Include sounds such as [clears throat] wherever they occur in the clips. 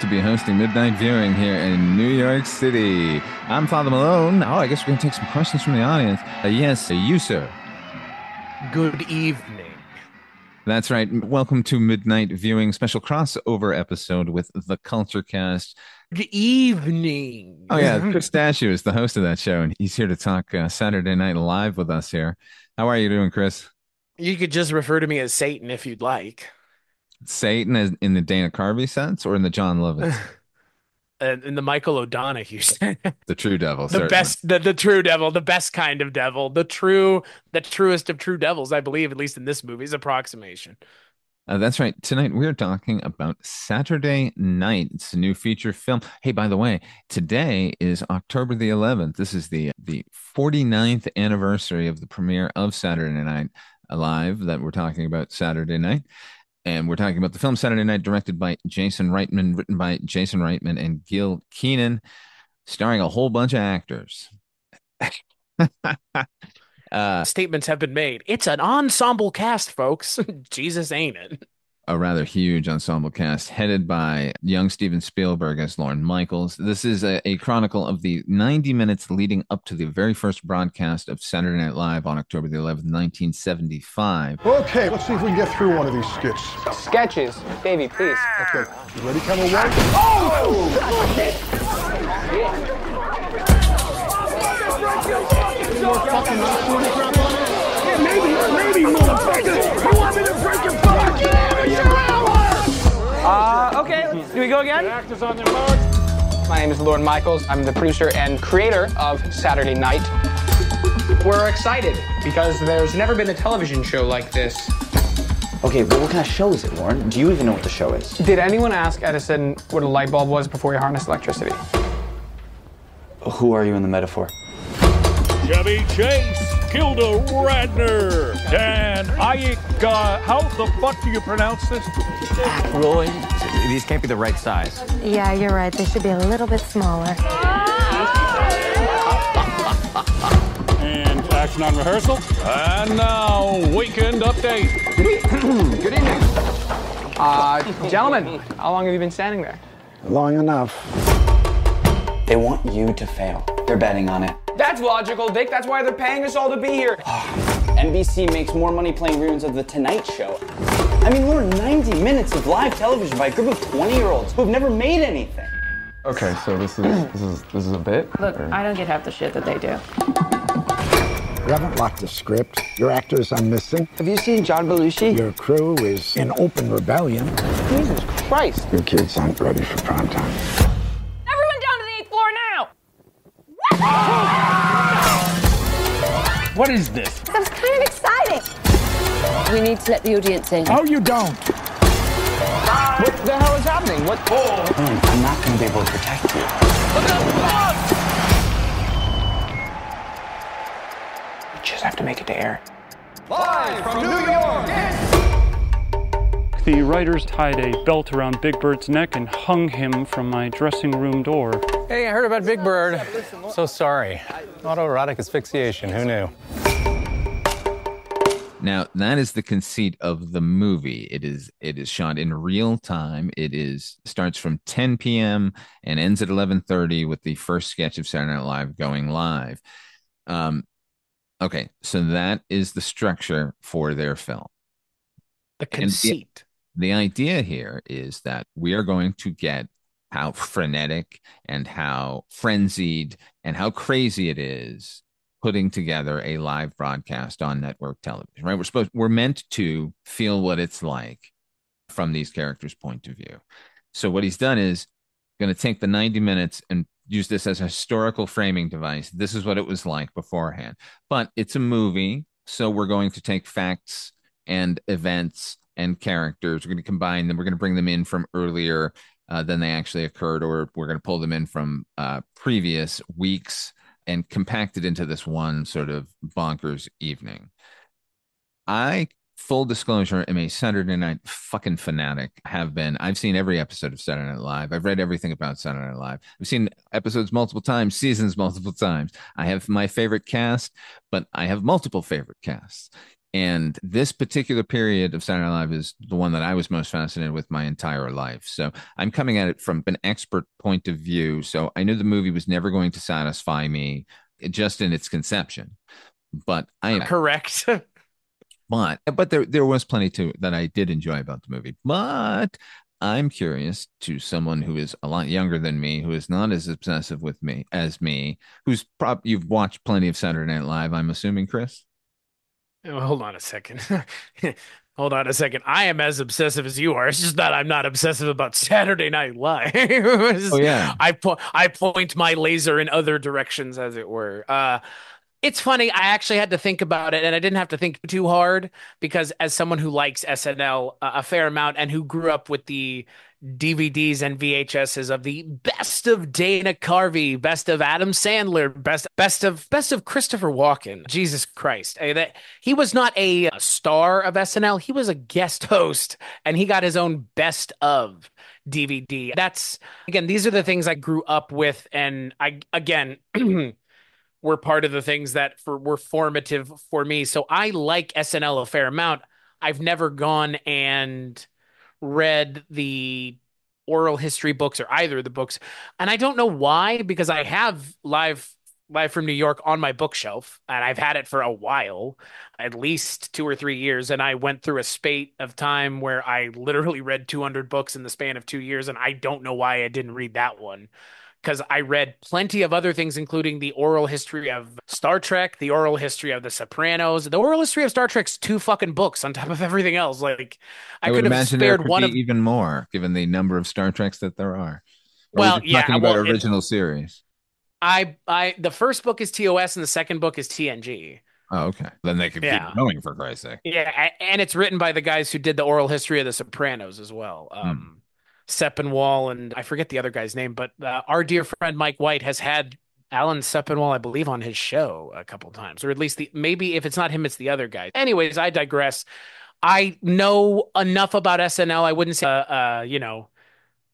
to be hosting Midnight Viewing here in New York City. I'm Father Malone. Oh, I guess we're going to take some questions from the audience. Uh, yes, uh, you, sir. Good evening. That's right. Welcome to Midnight Viewing special crossover episode with the Culture Cast. Good evening. Oh, yeah. [laughs] Chris Statue is the host of that show, and he's here to talk uh, Saturday Night Live with us here. How are you doing, Chris? You could just refer to me as Satan if you'd like. Satan in the Dana Carvey sense or in the John Lovitz? [laughs] and in the Michael O'Donoghue [laughs] sense. the true devil. the certainly. best the, the true devil, the best kind of devil, the true the truest of true devils, I believe, at least in this movie's approximation. Uh, that's right. Tonight we're talking about Saturday Night. It's a new feature film. Hey, by the way, today is October the 11th. This is the the 49th anniversary of the premiere of Saturday Night Live that we're talking about Saturday night. And we're talking about the film Saturday Night, directed by Jason Reitman, written by Jason Reitman and Gil Keenan, starring a whole bunch of actors. [laughs] uh, Statements have been made. It's an ensemble cast, folks. [laughs] Jesus ain't it a rather huge ensemble cast headed by young Steven Spielberg as Lauren Michaels. This is a, a, chronicle of the 90 minutes leading up to the very first broadcast of Saturday Night Live on October the 11th, 1975. Okay, let's see if we can get through one of these skits. Sketches. Davey, please. Okay, you ready, Come on. Oh! oh! maybe, maybe, motherfucker! You want me to break your uh, okay, do we go again? The actors on their My name is Lauren Michaels. I'm the producer and creator of Saturday Night. We're excited because there's never been a television show like this. Okay, but what kind of show is it, Lauren? Do you even know what the show is? Did anyone ask Edison what a light bulb was before he harnessed electricity? Who are you in the metaphor? Chevy Chase, Gilda Radner, Dan Ayik. Uh, how the fuck do you pronounce this? Really? These can't be the right size. Yeah, you're right. They should be a little bit smaller. and action on rehearsal. And now, weekend update. Good evening. Uh, gentlemen, how long have you been standing there? Long enough. They want you to fail. They're betting on it. That's logical, Dick. That's why they're paying us all to be here. [sighs] NBC makes more money playing reruns of The Tonight Show. I mean, we're 90 minutes of live television by a group of 20-year-olds who've never made anything. Okay, so this is this is this is a bit. Look, or? I don't get half the shit that they do. You haven't locked the script. Your actors are missing. Have you seen John Belushi? Your crew is in open rebellion. Jesus Christ. Your kids aren't ready for prime time. What is this? That's kind of exciting. We need to let the audience in. Oh, you don't. What the hell is happening? What? Oh. Mm, I'm not going to be able to protect you. Look at that You just have to make it to air. Live from New York, the writers tied a belt around Big Bird's neck and hung him from my dressing room door. Hey, I heard about Big Bird. So sorry. Autoerotic asphyxiation, who knew? Now, that is the conceit of the movie. It is it is shot in real time. It is starts from 10 p.m. and ends at 11:30 with the first sketch of Saturday Night Live going live. Um, okay, so that is the structure for their film. The conceit the idea here is that we are going to get how frenetic and how frenzied and how crazy it is putting together a live broadcast on network television right we're supposed we're meant to feel what it's like from these characters point of view so what he's done is going to take the 90 minutes and use this as a historical framing device this is what it was like beforehand but it's a movie so we're going to take facts and events and characters. We're going to combine them. We're going to bring them in from earlier uh, than they actually occurred, or we're going to pull them in from uh, previous weeks and compact it into this one sort of bonkers evening. I full disclosure am a Saturday night fucking fanatic. Have been. I've seen every episode of Saturday Night Live. I've read everything about Saturday Night Live. I've seen episodes multiple times, seasons multiple times. I have my favorite cast, but I have multiple favorite casts. And this particular period of Saturday Night Live is the one that I was most fascinated with my entire life. So I'm coming at it from an expert point of view. So I knew the movie was never going to satisfy me just in its conception. But I am correct. [laughs] but but there there was plenty to that I did enjoy about the movie. But I'm curious to someone who is a lot younger than me, who is not as obsessive with me as me, who's prop you've watched plenty of Saturday Night Live, I'm assuming, Chris. Oh, hold on a second. [laughs] hold on a second. I am as obsessive as you are. It's just that I'm not obsessive about Saturday Night Live. [laughs] oh yeah. I po- I point my laser in other directions, as it were. Uh, it's funny. I actually had to think about it, and I didn't have to think too hard because, as someone who likes SNL uh, a fair amount and who grew up with the DVDs and VHSs of the best of Dana Carvey, best of Adam Sandler, best best of best of Christopher Walken. Jesus Christ, I eh, that he was not a, a uh, star of SNL. He was a guest host, and he got his own best of DVD. That's again, these are the things I grew up with, and I again. [clears throat] were part of the things that for, were formative for me. So I like SNL a fair amount. I've never gone and read the oral history books or either of the books. And I don't know why, because I have live live from New York on my bookshelf, and I've had it for a while, at least two or three years. And I went through a spate of time where I literally read 200 books in the span of two years, and I don't know why I didn't read that one because I read plenty of other things, including the oral history of Star Trek, the oral history of The Sopranos, the oral history of Star Trek's two fucking books on top of everything else. Like, I, I could have spared could one of even more, given the number of Star Treks that there are. Or well, yeah, talking about well, original it, series. I, I, the first book is TOS, and the second book is TNG. Oh, okay. Then they could yeah. keep going for Christ's sake. Yeah, and it's written by the guys who did the oral history of The Sopranos as well. Hmm. Um, hmm Seppenwall and I forget the other guy's name, but uh, our dear friend Mike White has had Alan Sepinwall, I believe, on his show a couple times, or at least the maybe if it's not him, it's the other guy. Anyways, I digress. I know enough about SNL. I wouldn't say, uh, uh, you know,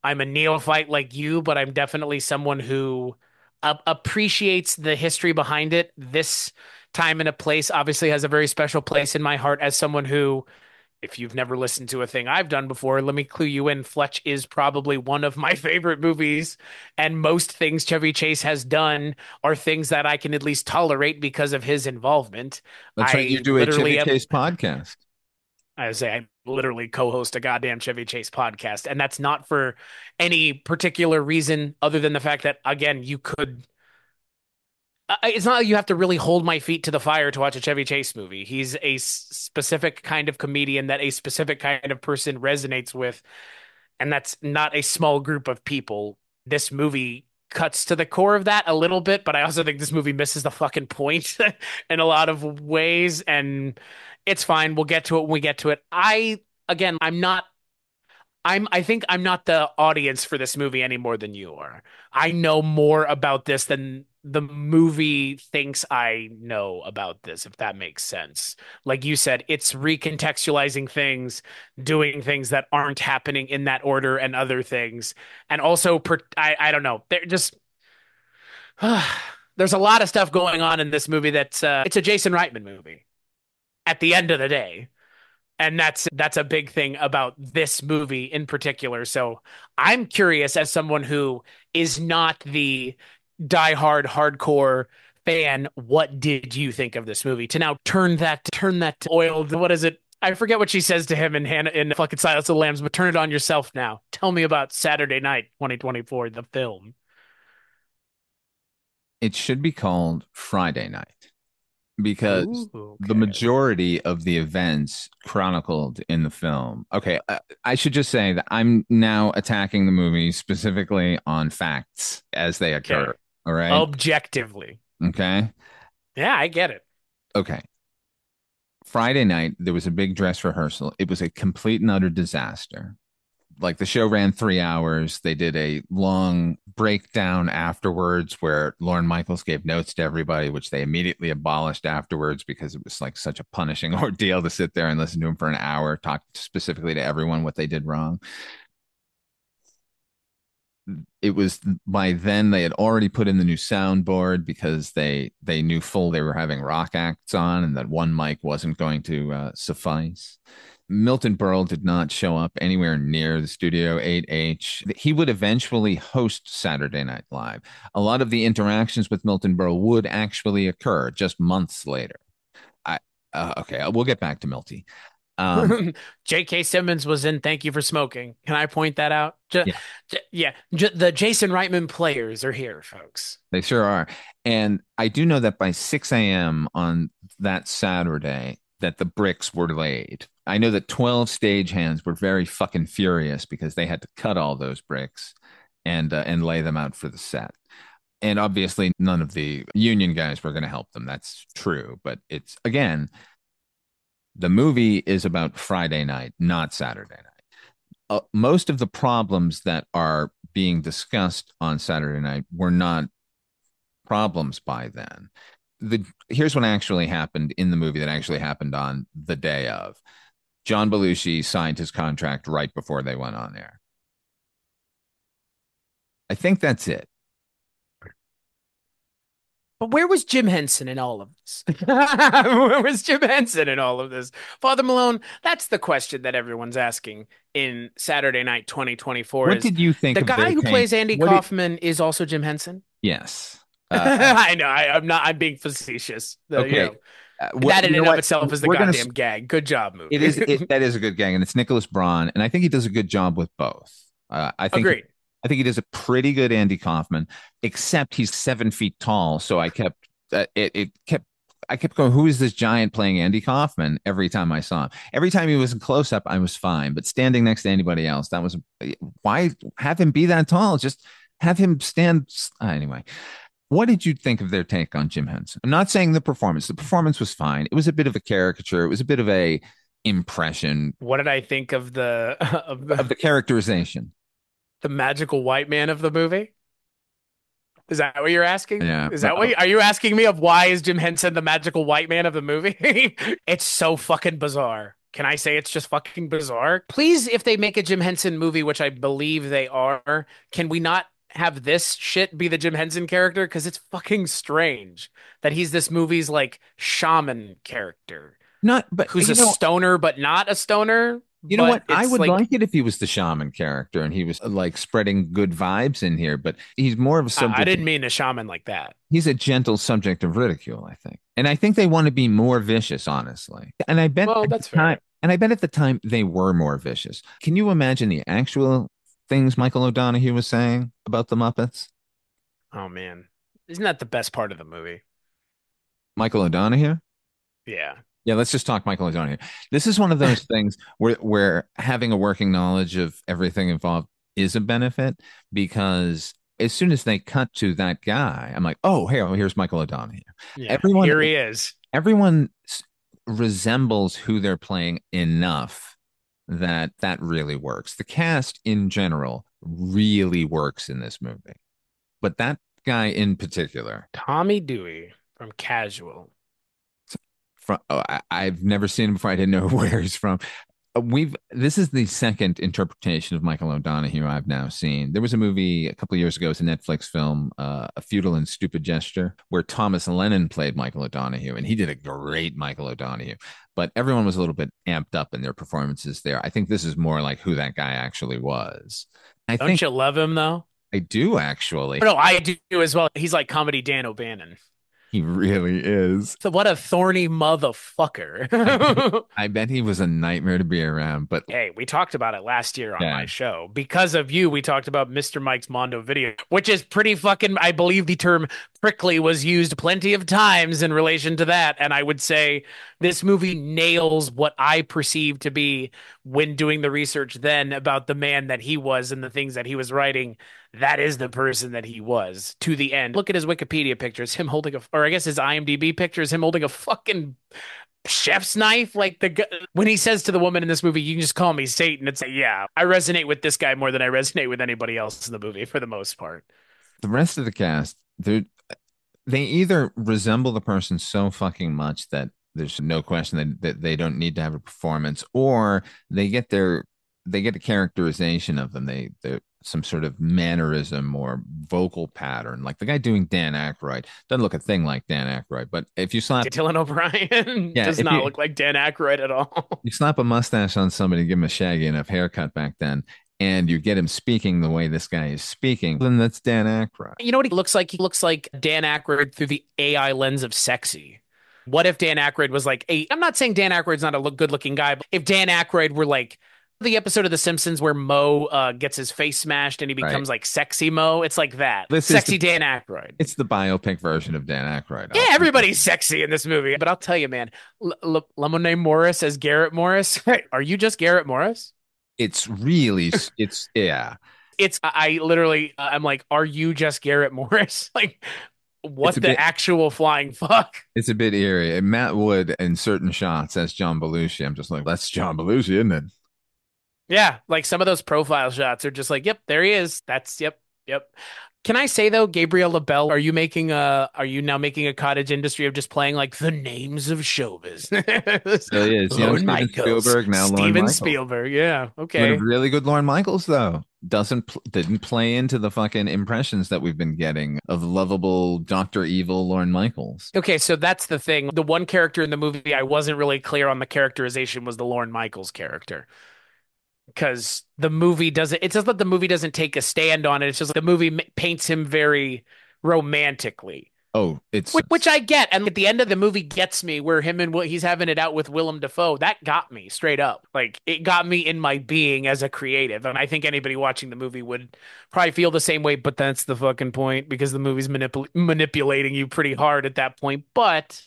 I'm a neophyte like you, but I'm definitely someone who uh, appreciates the history behind it. This time and a place obviously has a very special place in my heart as someone who if you've never listened to a thing I've done before, let me clue you in. Fletch is probably one of my [laughs] favorite movies, and most things Chevy Chase has done are things that I can at least tolerate because of his involvement. That's right. You do a Chevy am, Chase podcast. I say I literally co-host a goddamn Chevy Chase podcast, and that's not for any particular reason other than the fact that again, you could it's not like you have to really hold my feet to the fire to watch a Chevy Chase movie. He's a specific kind of comedian that a specific kind of person resonates with, and that's not a small group of people. This movie cuts to the core of that a little bit, but I also think this movie misses the fucking point [laughs] in a lot of ways, and it's fine. We'll get to it when we get to it. I again, I'm not I'm I think I'm not the audience for this movie any more than you are. I know more about this than the movie thinks I know about this, if that makes sense. Like you said, it's recontextualizing things, doing things that aren't happening in that order and other things. And also, per, I, I don't know, they're just. Uh, [sighs] there's a lot of stuff going on in this movie that's uh, it's a Jason Reitman movie at the end of the day. And that's that's a big thing about this movie in particular. So I'm curious as someone who is not the diehard hardcore fan, what did you think of this movie? To now turn that turn that oiled what is it? I forget what she says to him in Hannah in fucking Silence of the Lambs, but turn it on yourself now. Tell me about Saturday Night 2024, the film. It should be called Friday Night because Ooh, okay. the majority of the events chronicled in the film. Okay, I, should just say that I'm now attacking the movie specifically on facts as they occur. Okay. All right. Objectively. Okay. Yeah, I get it. Okay. Friday night, there was a big dress rehearsal. It was a complete and utter disaster. Like the show ran three hours. They did a long breakdown afterwards where Lauren Michaels gave notes to everybody, which they immediately abolished afterwards because it was like such a punishing [laughs] ordeal to sit there and listen to him for an hour, talk specifically to everyone what they did wrong it was by then they had already put in the new soundboard because they they knew full they were having rock acts on and that one mic wasn't going to uh, suffice. Milton Berle did not show up anywhere near the Studio 8H. He would eventually host Saturday Night Live. A lot of the interactions with Milton Berle would actually occur just months later. I uh, okay, we'll get back to Milty. Um, [laughs] J.K. Simmons was in Thank You for Smoking. Can I point that out? J- yeah, j- yeah. J- the Jason Reitman players are here, folks. They sure are. And I do know that by 6 a.m. on that Saturday, that the bricks were laid. I know that 12 stagehands were very fucking furious because they had to cut all those bricks and uh, and lay them out for the set. And obviously, none of the union guys were going to help them. That's true, but it's again the movie is about Friday night, not Saturday night. Uh, most of the problems that are being discussed on Saturday night were not problems by then. The here's what actually happened in the movie that actually happened on the day of. John Belushi signed his contract right before they went on air. I think that's it. But where was Jim Henson in all of this? [laughs] where was Jim Henson in all of this? Father Malone, that's the question that everyone's asking in Saturday Night 2024. What did you think? The guy who plays Andy what Kaufman did... is also Jim Henson. Yes, [laughs] uh, I know. I, am not. I'm being facetious. okay. You know, uh, well, that in and of itself is the We're goddamn gonna... gag. Good job, movie. It is. It, [laughs] that is a good gag, and it's Nicholas Braun, and I think he does a good job with both. Uh, I think Agreed. I think he does a pretty good Andy Kaufman, except he's seven feet tall. So I kept uh, it, it kept I kept going, who is this giant playing Andy Kaufman every time I saw him? Every time he was in close up, I was fine. But standing next to anybody else, that was why have him be that tall? Just have him stand. Anyway, what did you think of their take on Jim Henson? I'm not saying the performance, the performance was fine. It was a bit of a caricature, it was a bit of a impression. What did I think of the [laughs] of the, of the characterization? the magical white man of the movie? Is that what you're asking? Yeah. Is that what you, are you asking me of why is Jim Henson the magical white man of the movie? [laughs] it's so fucking bizarre. Can I say it's just fucking bizarre? Please, if they make a Jim Henson movie, which I believe they are, can we not have this shit be the Jim Henson character? Because it's fucking strange that he's this movie's like shaman character. Not but who's a know, stoner, but not a stoner. You know what? I would like, like, it if he was the shaman character and he was uh, like spreading good vibes in here, but he's more of a subject. I didn't mean a shaman like that. He's a gentle subject of ridicule, I think. And I think they want to be more vicious, honestly. And I bet well, that's fair. Time, and I bet at the time they were more vicious. Can you imagine the actual things Michael O'Donoghue was saying about the Muppets? Oh man. Isn't that the best part of the movie? Michael O'Donoghue? Yeah. Yeah, let's just talk Michael Antonio. Here. This is one of those [laughs] things where where having a working knowledge of everything involved is a benefit because as soon as they cut to that guy, I'm like, oh, hey, oh, here's Michael O'Donnell. Yeah, everyone here he is. Everyone resembles who they're playing enough that that really works. The cast in general really works in this movie, but that guy in particular, Tommy Dewey from Casual, from oh, I, have never seen him before. I didn't know [laughs] where he's from. Uh, we've this is the second interpretation of Michael O'Donoghue I've now seen. There was a movie a couple years ago. It's a Netflix film, uh, "A Futile and Stupid Gesture," where Thomas Lennon played Michael O'Donoghue, and he did a great Michael O'Donoghue. But everyone was a little bit amped up in their performances there. I think this is more like who that guy actually was. I Don't think, you love him though? I do actually. Oh, no, I do as well. He's like comedy Dan O'Bannon. He really is. So what a thorny motherfucker. [laughs] I bet he was a nightmare to be around. But hey, we talked about it last year on yeah. my show. Because of you, we talked about Mr. Mike's Mondo video, which is pretty fucking I believe the term prickly was used plenty of times in relation to that. And I would say this movie nails what I perceive to be when doing the research then about the man that he was and the things that he was writing that is the person that he was to the end. Look at his Wikipedia pictures, him holding a, or I guess his IMDb pictures, him holding a fucking chef's knife. Like the when he says to the woman in this movie, "You can just call me Satan." It's like, yeah, I resonate with this guy more than I resonate with anybody else in the movie for the most part. The rest of the cast, they they either resemble the person so fucking much that there's no question that, that they don't need to have a performance, or they get their they get a characterization of them. They they some sort of mannerism or vocal pattern. Like the guy doing Dan Aykroyd doesn't look a thing like Dan Aykroyd, but if you slap [laughs] Dylan O'Brien yeah, does not you, look like Dan Aykroyd at all. [laughs] You slap a mustache on somebody, give him a shaggy enough haircut back then, and you get him speaking the way this guy is speaking, then that's Dan Aykroyd. You know what he looks like? He looks like Dan Aykroyd through the AI lens of sexy. What if Dan Aykroyd was like, I'm not saying Dan Aykroyd's not a look good looking guy, but if Dan Aykroyd were like the episode of The Simpsons where Mo uh, gets his face smashed and he becomes right. like sexy Mo. It's like that. This sexy the, Dan Aykroyd. It's the biopic version of Dan Aykroyd. Yeah, everybody's sexy in this movie. But I'll tell you, man, L- L- Lemonade Morris as Garrett Morris. [laughs] Are you just Garrett Morris? It's really, [laughs] it's, yeah. It's, I, literally, uh, I'm like, are you just Garrett Morris? [laughs] like, what the bit, actual flying fuck? It's a bit eerie. And Matt Wood in certain shots as John Belushi. I'm just like, that's John Belushi, isn't it? Yeah, like some of those profile shots are just like, yep, there he is. That's yep, yep. Can I say though, Gabriel Labelle, are you making a are you now making a cottage industry of just playing like the names of show business? really is. Lorne you [laughs] oh, know, Michaels, Spielberg, now Steven Spielberg. Yeah. Okay. really good Lauren Michaels though. Doesn't pl- didn't play into the fucking impressions that we've been getting of lovable Doctor Evil Lauren Michaels. Okay, so that's the thing. The one character in the movie I wasn't really clear on the characterization was the Lauren Michaels character because the movie doesn't it's just that the movie doesn't take a stand on it it's just like the movie paints him very romantically oh it's which, which, i get and at the end of the movie gets me where him and he's having it out with willem dafoe that got me straight up like it got me in my being as a creative and i think anybody watching the movie would probably feel the same way but that's the fucking point because the movie's manipulating you pretty hard at that point but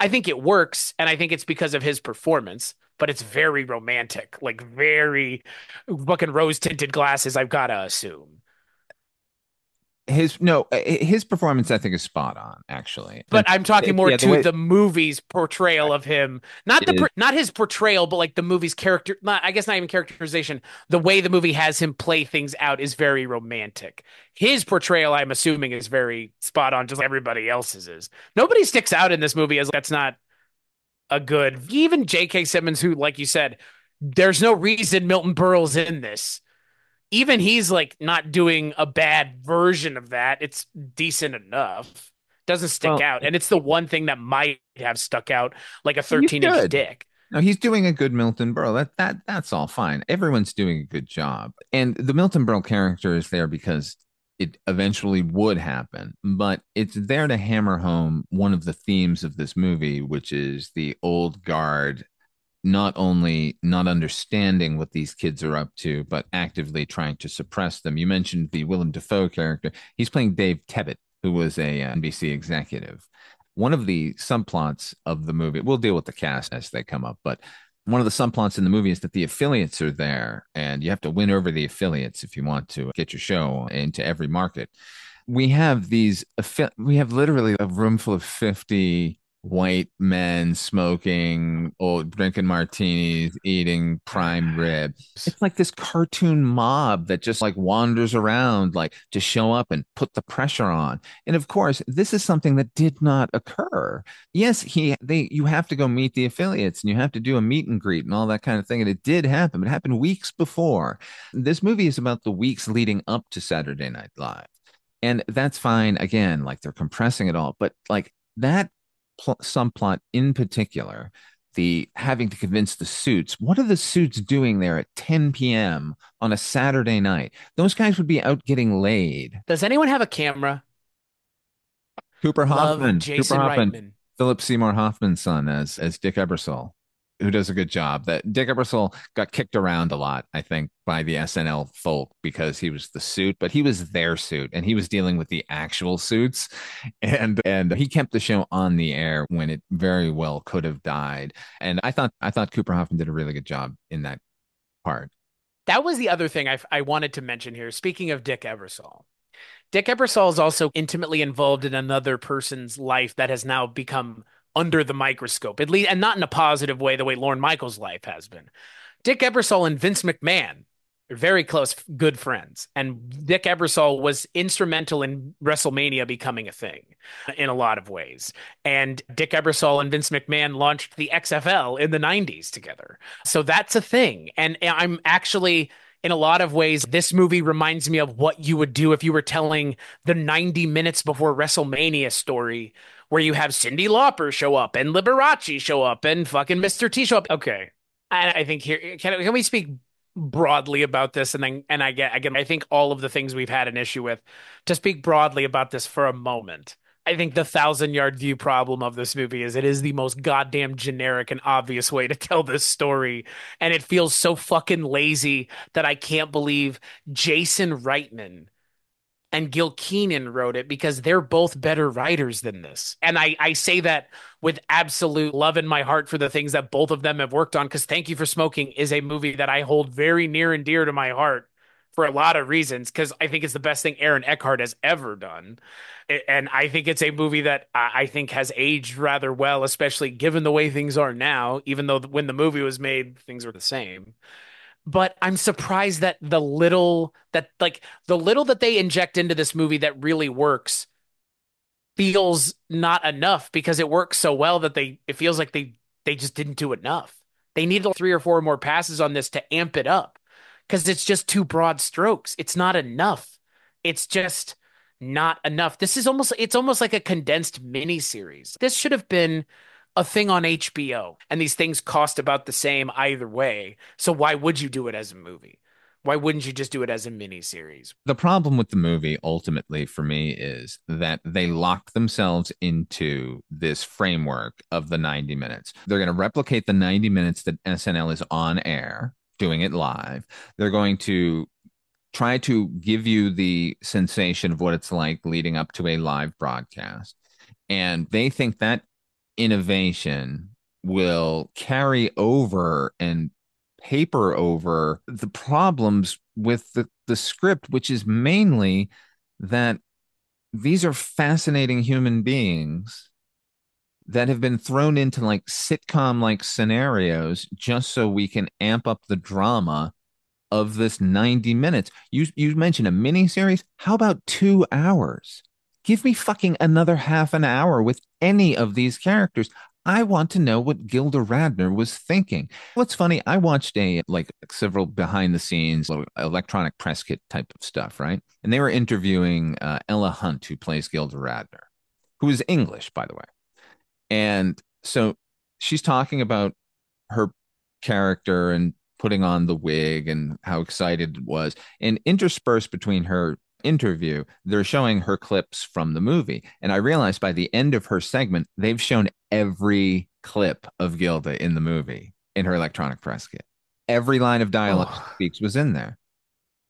i think it works and i think it's because of his performance but it's very romantic, like very fucking rose tinted glasses. I've got to assume his no uh, his performance i think is spot on actually but and, i'm talking more yeah, the to way, the movie's portrayal of him not the is, not his portrayal but like the movie's character not, i guess not even characterization the way the movie has him play things out is very romantic his portrayal i'm assuming is very spot on just like everybody else's is nobody sticks out in this movie as that's not a good even J.K. Simmons, who, like you said, there's no reason Milton Burrow's in this. Even he's like not doing a bad version of that. It's decent enough. Doesn't stick well, out. And it's the one thing that might have stuck out like a 13 inch dick. No, he's doing a good Milton Burrow. That that that's all fine. Everyone's doing a good job. And the Milton Burrow character is there because it eventually would happen. But it's there to hammer home one of the themes of this movie, which is the old guard not only not understanding what these kids are up to, but actively trying to suppress them. You mentioned the Willem Dafoe character. He's playing Dave Tebbit, who was a uh, NBC executive. One of the subplots of the movie, we'll deal with the cast as they come up, but one of the subplots in the movie is that the affiliates are there and you have to win over the affiliates if you want to get your show into every market we have these we have literally a room full of 50 white men smoking old drinking martinis eating prime rib it's like this cartoon mob that just like wanders around like to show up and put the pressure on and of course this is something that did not occur yes he they you have to go meet the affiliates and you have to do a meet and greet and all that kind of thing and it did happen it happened weeks before this movie is about the weeks leading up to saturday night live and that's fine again like they're compressing it all but like that pl- subplot in particular, the having to convince the suits. What are the suits doing there at 10 p.m. on a Saturday night? Those guys would be out getting laid. Does anyone have a camera? Cooper Hoffman, Jason Cooper Hoffman, Reitman. Philip Seymour Hoffman's son as as Dick Ebersol who does a good job. That Dick Ebersol got kicked around a lot, I think, by the SNL folk because he was the suit, but he was their suit and he was dealing with the actual suits. And and he kept the show on the air when it very well could have died. And I thought I thought Cooper Hoffman did a really good job in that part. That was the other thing I, I wanted to mention here. Speaking of Dick Ebersol, Dick Ebersol is also intimately involved in another person's life that has now become under the microscope, at least, and not in a positive way, the way Lorne Michaels' life has been. Dick Ebersol and Vince McMahon are very close, good friends. And Dick Ebersol was instrumental in WrestleMania becoming a thing in a lot of ways. And Dick Ebersol and Vince McMahon launched the XFL in the 90s together. So that's a thing. And I'm actually in a lot of ways, this movie reminds me of what you would do if you were telling the 90 minutes before WrestleMania story where you have Cindy Lauper show up and Liberace show up and fucking Mr. T show up. Okay. I, I think here can can we speak broadly about this and then and I get again I think all of the things we've had an issue with to speak broadly about this for a moment. I think the thousand yard view problem of this movie is it is the most goddamn generic and obvious way to tell this story. And it feels so fucking lazy that I can't believe Jason Reitman and Gil Keenan wrote it because they're both better writers than this. And I, I say that with absolute love in my heart for the things that both of them have worked on. Because Thank You for Smoking is a movie that I hold very near and dear to my heart for a lot of reasons because I think it's the best thing Aaron Eckhart has ever done. And I think it's a movie that I think has aged rather well, especially given the way things are now, even though when the movie was made, things were the same but I'm surprised that the little that like the little that they inject into this movie that really works feels not enough because it works so well that they it feels like they they just didn't do enough. They need three or four more passes on this to amp it up because it's just too broad strokes. It's not enough. It's just not enough. This is almost it's almost like a condensed mini series. This should have been a thing on HBO and these things cost about the same either way. So why would you do it as a movie? Why wouldn't you just do it as a miniseries? The problem with the movie ultimately for me is that they lock themselves into this framework of the 90 minutes. They're going to replicate the 90 minutes that SNL is on air, doing it live. They're going to try to give you the sensation of what it's like leading up to a live broadcast. And they think that innovation will carry over and paper over the problems with the, the script, which is mainly that these are fascinating human beings that have been thrown into like sitcom like scenarios just so we can amp up the drama of this 90 minutes. You you mentioned a mini series. How about two hours? Give me fucking another half an hour with any of these characters. I want to know what Gilda Radner was thinking. What's funny, I watched a like several behind the scenes electronic press kit type of stuff, right? And they were interviewing uh, Ella Hunt, who plays Gilda Radner, who is English, by the way. And so she's talking about her character and putting on the wig and how excited it was. And interspersed between her interview, they're showing her clips from the movie. And I realized by the end of her segment, they've shown every clip of Gilda in the movie in her electronic press kit. Every line of dialogue oh. speaks was in there.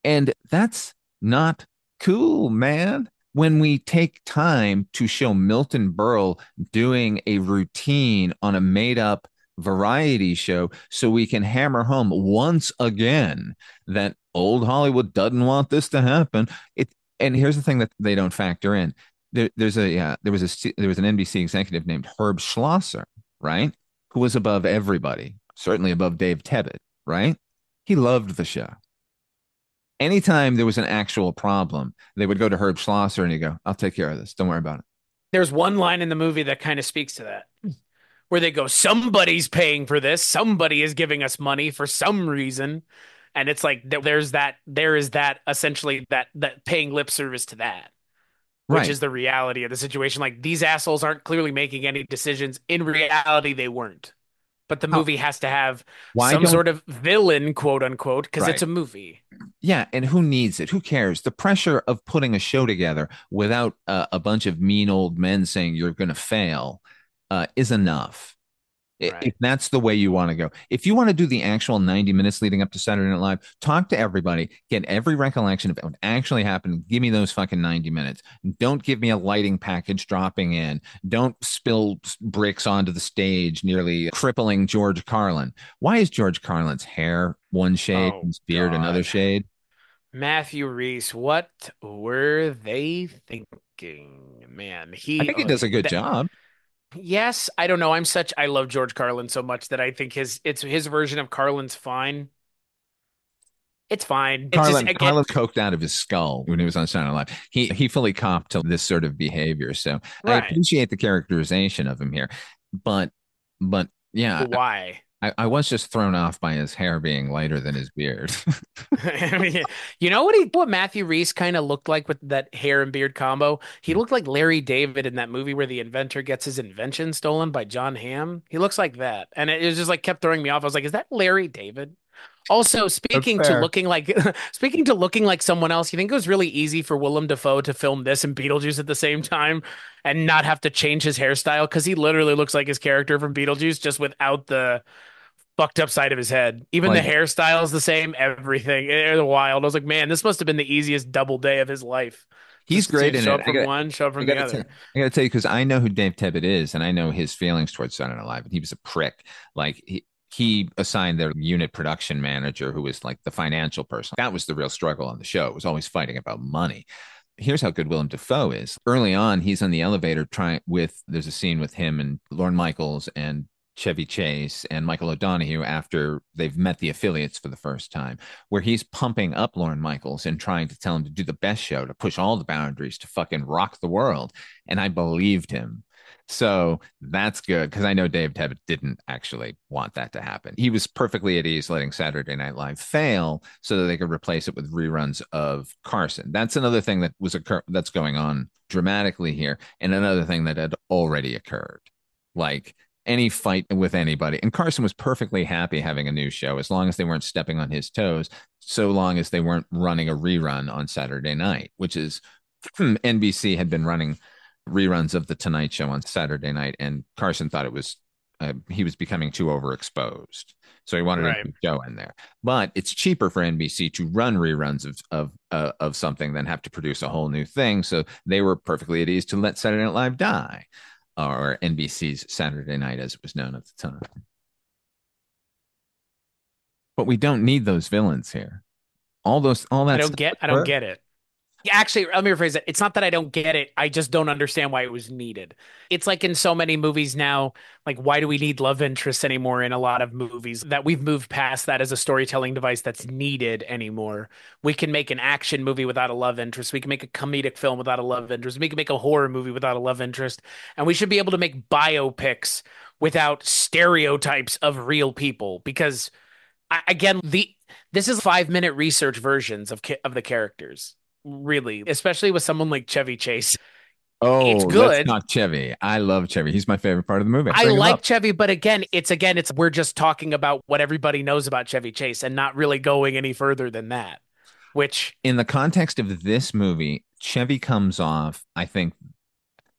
And that's not cool, man. When we take time to show Milton Berle doing a routine on a made up variety show so we can hammer home once again that old Hollywood doesn't want this to happen. It and here's the thing that they don't factor in. There, there's a uh, there was a there was an NBC executive named Herb Schlosser, right, who was above everybody, certainly above Dave Tebbit, right? He loved the show. Anytime there was an actual problem, they would go to Herb Schlosser and he'd go, "I'll take care of this. Don't worry about it." There's one line in the movie that kind of speaks to that. Where they go, somebody's paying for this. Somebody is giving us money for some reason and it's like there's that there is that essentially that that paying lip service to that which is the reality of the situation like these assholes aren't clearly making any decisions in reality they weren't but the movie oh. has to have Why some sort of villain quote unquote because right. it's a movie yeah and who needs it who cares the pressure of putting a show together without uh, a bunch of mean old men saying you're going to fail uh, is enough Right. If that's the way you want to go, if you want to do the actual 90 minutes leading up to Saturday Night Live, talk to everybody, get every recollection of what actually happened. Give me those fucking 90 minutes. Don't give me a lighting package dropping in. Don't spill bricks onto the stage, nearly crippling George Carlin. Why is George Carlin's hair one shade, oh, his beard God. another shade? Matthew Reese, what were they thinking? Man, he I think he does a good that, job yes, I don't know. I'm such I love George Carlin so much that I think his it's his version of Carlin's fine. It's fine. Carlin, it's just, Carlin coked out of his skull when he was on Saturday Night Live. He he fully copped to this sort of behavior. So right. I appreciate the characterization of him here, but but yeah, why? I, I, was just thrown off by his hair being lighter than his beard. [laughs] you know what he what Matthew Reese kind of looked like with that hair and beard combo? He hmm. looked like Larry David in that movie where the inventor gets his invention stolen by John Hamm. He looks like that. And it, it was just like kept throwing me off. I was like, is that Larry David? Also, speaking to looking like [laughs] speaking to looking like someone else, you think it was really easy for Willem Dafoe to film this and Beetlejuice at the same time and not have to change his hairstyle because he literally looks like his character from Beetlejuice just without the fucked up side of his head. Even like, the hairstyle is the same, everything. It, eh, eh, was wild. I was like, man, this must have been the easiest double day of his life. He's just great in show it. Up from gotta, one, show up from the other. T- I gotta tell you because I know who Dave Tebbutt is, and I know his feelings towards Saturday Night Live, and he was a prick. Like he, he assigned their unit production manager, who was like the financial person. That was the real struggle on the show. It was always fighting about money. Here's how good Willem Dafoe is. Early on, he's on the elevator trying with there's a scene with him and Lorne Michaels and Chevy Chase and Michael O'Donohue after they've met the affiliates for the first time, where he's pumping up Lauren Michaels and trying to tell him to do the best show, to push all the boundaries, to fucking rock the world. And I believed him so that's good because I know Dave Tebbit didn't actually want that to happen. He was perfectly at ease letting Saturday Night Live fail so that they could replace it with reruns of Carson. That's another thing that was occur- that's going on dramatically here, and another thing that had already occurred. Like any fight with anybody. And Carson was perfectly happy having a new show as long as they weren't stepping on his toes, so long as they weren't running a rerun on Saturday night, which is hmm, NBC had been running reruns of the Tonight Show on Saturday night, and Carson thought it was uh, he was becoming too overexposed, so he wanted right. a show in there. But it's cheaper for NBC to run reruns of of uh, of something than have to produce a whole new thing. So they were perfectly at ease to let Saturday Night Live die, or NBC's Saturday Night as it was known at the time. But we don't need those villains here. All those, all that. I don't get. I don't get it actually let me rephrase it it's not that i don't get it i just don't understand why it was needed it's like in so many movies now like why do we need love interests anymore in a lot of movies that we've moved past that as a storytelling device that's needed anymore we can make an action movie without a love interest we can make a comedic film without a love interest we can make a horror movie without a love interest and we should be able to make biopics without stereotypes of real people because again the this is five minute research versions of of the characters really, especially with someone like Chevy Chase. Oh, it's good. not Chevy. I love Chevy. He's my favorite part of the movie. I, I like Chevy, but again, it's again, it's we're just talking about what everybody knows about Chevy Chase and not really going any further than that. Which, in the context of this movie, Chevy comes off, I think,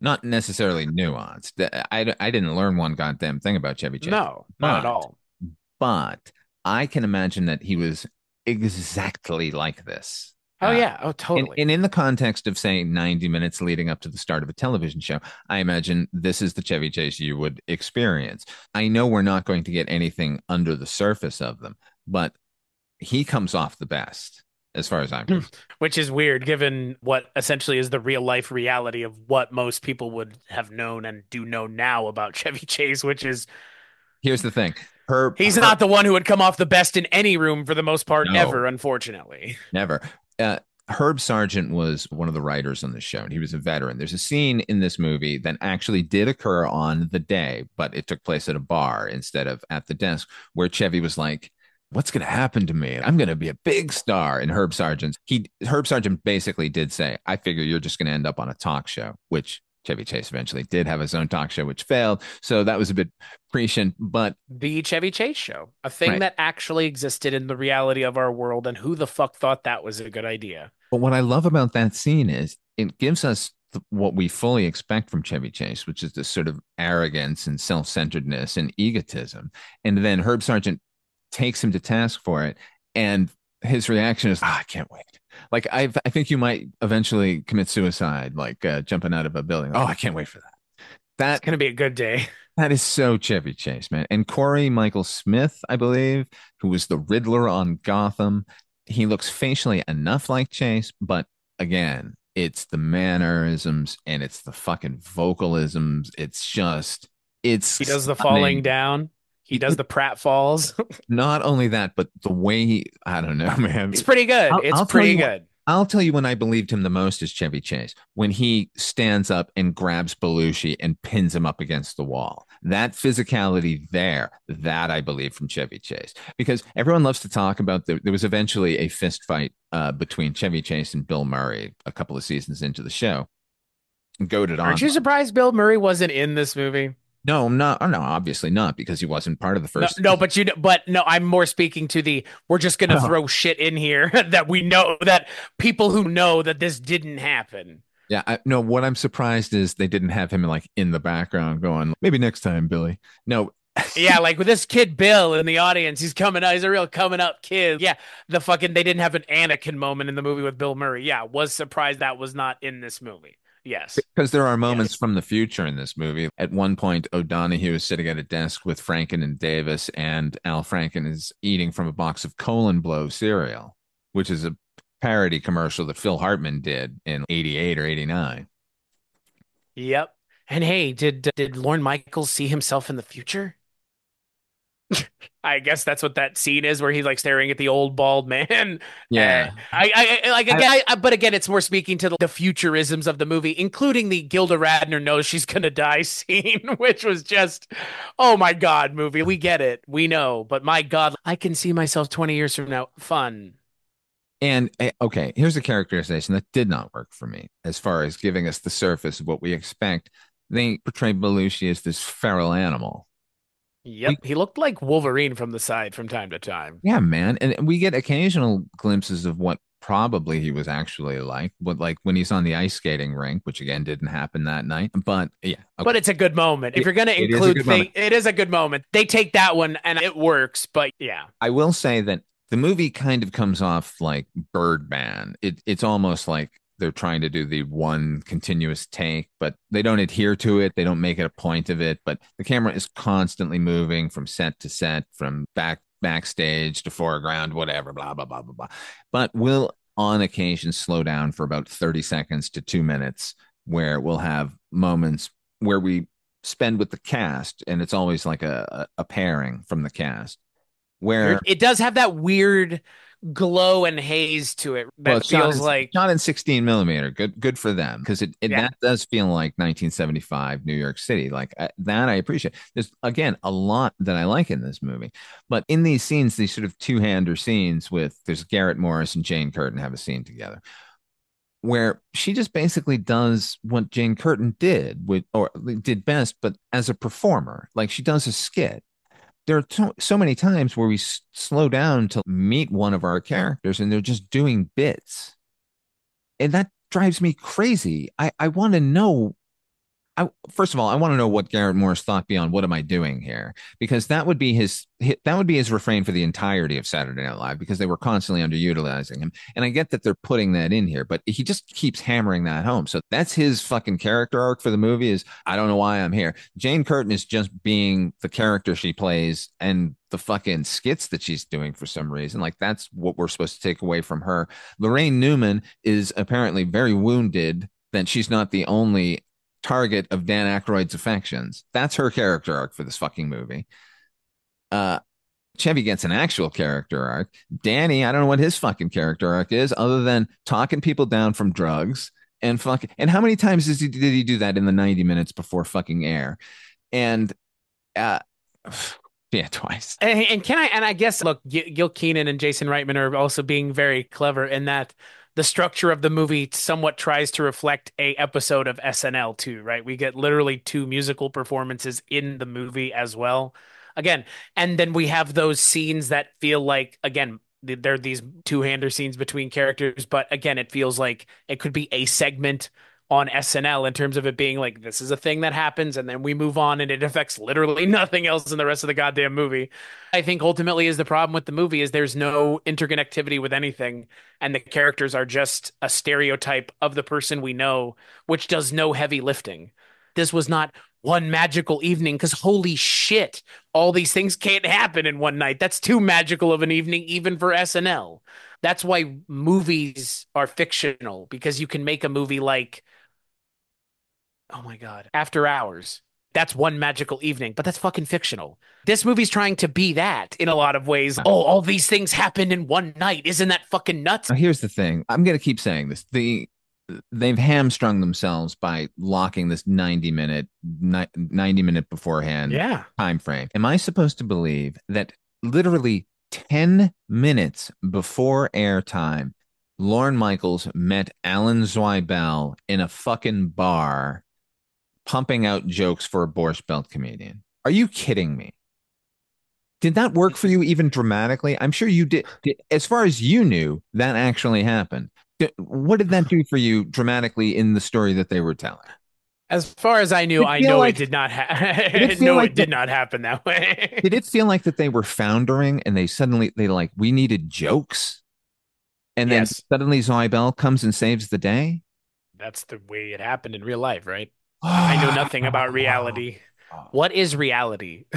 not necessarily nuanced. I, I didn't learn one goddamn thing about Chevy Chase. No, but, not at all. But I can imagine that he was exactly like this. Oh uh, yeah, oh totally. and, and, in the context of saying 90 minutes leading up to the start of a television show, I imagine this is the Chevy Chase you would experience. I know we're not going to get anything under the surface of them, but he comes off the best as far as I'm hmm. concerned. Which is weird given what essentially is the real life reality of what most people would have known and do know now about [laughs] Chevy Chase, which is Here's the thing. Her, he's her, not the one who would come off the best in any room for the most part no, ever unfortunately never uh, Herb Sargent was one of the writers on the show, and he was a veteran. There's a scene in this movie that actually did occur on the day, but it took place at a bar instead of at the desk, where Chevy was like, What's going to happen to me? I'm going to be a big star. And Herb Sargent, he Herb Sargent basically did say, I figure you're just going to end up on a talk show, which Chevy Chase eventually did have his own talk show, which failed. So that was a bit prescient, but the Chevy Chase show, a thing right. that actually existed in the reality of our world, and who the fuck thought that was a good idea? But what I love about that scene is it gives us th- what we fully expect from Chevy Chase, which is this sort of arrogance and self centeredness and egotism. And then Herb Sargent takes him to task for it. And his reaction is, oh, I can't wait. Like I, I think you might eventually commit suicide, like uh, jumping out of a building. Oh, I can't wait for that. That's gonna be a good day. That is so Chevy Chase, man. And Corey Michael Smith, I believe, who was the Riddler on Gotham, he looks facially enough like Chase, but again, it's the mannerisms and it's the fucking vocalisms. It's just it's he does the stunning. falling down. He does the Pratt Falls. [laughs] Not only that, but the way he, I don't know, [laughs] man. It's pretty good. I'll, it's I'll pretty good. What, I'll tell you when I believed him the most is Chevy Chase when he stands up and grabs Belushi and pins him up against the wall. That physicality there, that I believe from Chevy Chase because everyone loves to talk about the, there was eventually a fist fight uh, between Chevy Chase and Bill Murray a couple of seasons into the show. Goaded on. Aren't you surprised Bill Murray wasn't in this movie? No, I'm not. Oh, no, obviously not, because he wasn't part of the first. No, no but you. But no, I'm more speaking to the. We're just going to oh. Uh-huh. throw shit in here [laughs] that we know that people who know that this didn't happen. Yeah, I, no. What I'm surprised is they didn't have him like in the background going. Maybe next time, Billy. No. [laughs] yeah, like with this kid Bill in the audience, he's coming out. He's a real coming up kid. Yeah, the fucking they didn't have an Anakin moment in the movie with Bill Murray. Yeah, was surprised that was not in this movie. Yes. Because there are moments yes. from the future in this movie. At one point, O'Donohue is sitting at a desk with Franken and Davis, and Al Franken is eating from a box of colon blow cereal, which is a parody commercial that Phil Hartman did in 88 or 89. Yep. And hey, did did Lorne Michaels see himself in the future? [laughs] I guess that's what that scene is where he's like staring at the old bald man. [laughs] Yeah. Eh, I, I, like again, I, I, but again, it's more speaking to the, the, futurisms of the movie, including the Gilda Radner knows she's gonna [laughs] die scene, which was just, oh my god, movie. We get it, we know, but my god, I can see myself twenty years from now. Fun. And eh, okay, here's a characterization that did not work for me as far as giving us the surface of what we expect. They portray Belushi as this feral animal Yep, we, he looked like Wolverine from the side from time to time. Yeah, man, and we get occasional glimpses of what probably he was actually like, but like when he's on the ice skating rink, which again didn't happen that night. But yeah, okay. but it's a good moment if it, you're going to include. Thing, it is a good moment. They take that one and it works. But yeah, I will say that the movie kind of comes off like Birdman. It, it's almost like they're trying to do the one continuous take, but they don't adhere to it. They don't make it a point of it. But the camera is constantly moving from set to set, from back backstage to foreground, whatever, blah, blah, blah, blah, blah. But will on occasion slow down for about 30 seconds to two minutes, where we'll have moments where we spend with the cast, and it's always like a, a pairing from the cast. Where it does have that weird glow and haze to it that well, feels in, like not in 16 millimeter. Good, good for them because it, it yeah. that does feel like 1975 New York City. Like I, uh, that, I appreciate. There's again a lot that I like in this movie, but in these scenes, these sort of two hander scenes with there's Garrett Morris and Jane Curtin have a scene together where she just basically does what Jane Curtin did with or did best, but as a performer, like she does a skit there are so, so many times where we s- slow down to meet one of our characters and they're just doing bits. And that drives me crazy. I, I want to know I, first of all, I want to know what Garrett Morris thought beyond what am I doing here? Because that would be his that would be his refrain for the entirety of Saturday Night Live because they were constantly underutilizing him. And I get that they're putting that in here, but he just keeps hammering that home. So that's his fucking character arc for the movie is I don't know why I'm here. Jane Curtin is just being the character she plays and the fucking skits that she's doing for some reason. Like that's what we're supposed to take away from her. Lorraine Newman is apparently very wounded that she's not the only target of Dan Aykroyd's affections. That's her character arc for this fucking movie. Uh, Chevy gets an actual character arc. Danny, I don't know what his fucking character arc is, other than talking people down from drugs and fucking. And how many times he, did he do that in the ninety minutes before fucking air? And uh, [sighs] yeah, twice. And, and, can I? And I guess look, Gil Keenan and Jason Reitman are also being very clever in that the structure of the movie somewhat tries to reflect a episode of SNL too, right? We get literally two musical performances in the movie as well. Again, and then we have those scenes that feel like again they are these two-hander scenes between characters, but again, it feels like it could be a segment on SNL in terms of it being like this is a thing that happens and then we move on and it affects literally [laughs] nothing else in the rest of the goddamn movie. I think ultimately is the problem with the movie is there's no interconnectivity with anything and the characters are just a stereotype of the person we know which does no heavy lifting. This was not one magical evening cuz holy shit, all these things can't happen in one night. That's too magical of an evening even for SNL. That's why movies are fictional because you can make a movie like oh my God, After Hours. That's one magical evening, but that's fucking fictional. This movie's trying to be that in a lot of ways. Oh, all these things happened in one night. Isn't that fucking nuts? Now, here's the thing. I'm going to keep saying this. The they've hamstrung themselves by locking this 90 minute 90 minute beforehand yeah. time frame am i supposed to believe that literally 10 minutes before airtime lauren michaels met alan zweibel in a fucking bar pumping out jokes for a Borscht Belt comedian. Are you kidding me? Did that work for you even dramatically? I'm sure you did. as far as you knew, that actually happened. what did that do for you dramatically in the story that they were telling? As far as I knew, I know [laughs] like, it did not happen. it no, like it did that, not happen that way. [laughs] did it feel like that they were foundering and they suddenly they like we needed jokes, and yes. then suddenly Zoe Bell comes and saves the day? That's the way it happened in real life, right? I know [sighs] nothing about reality. What is reality? [laughs]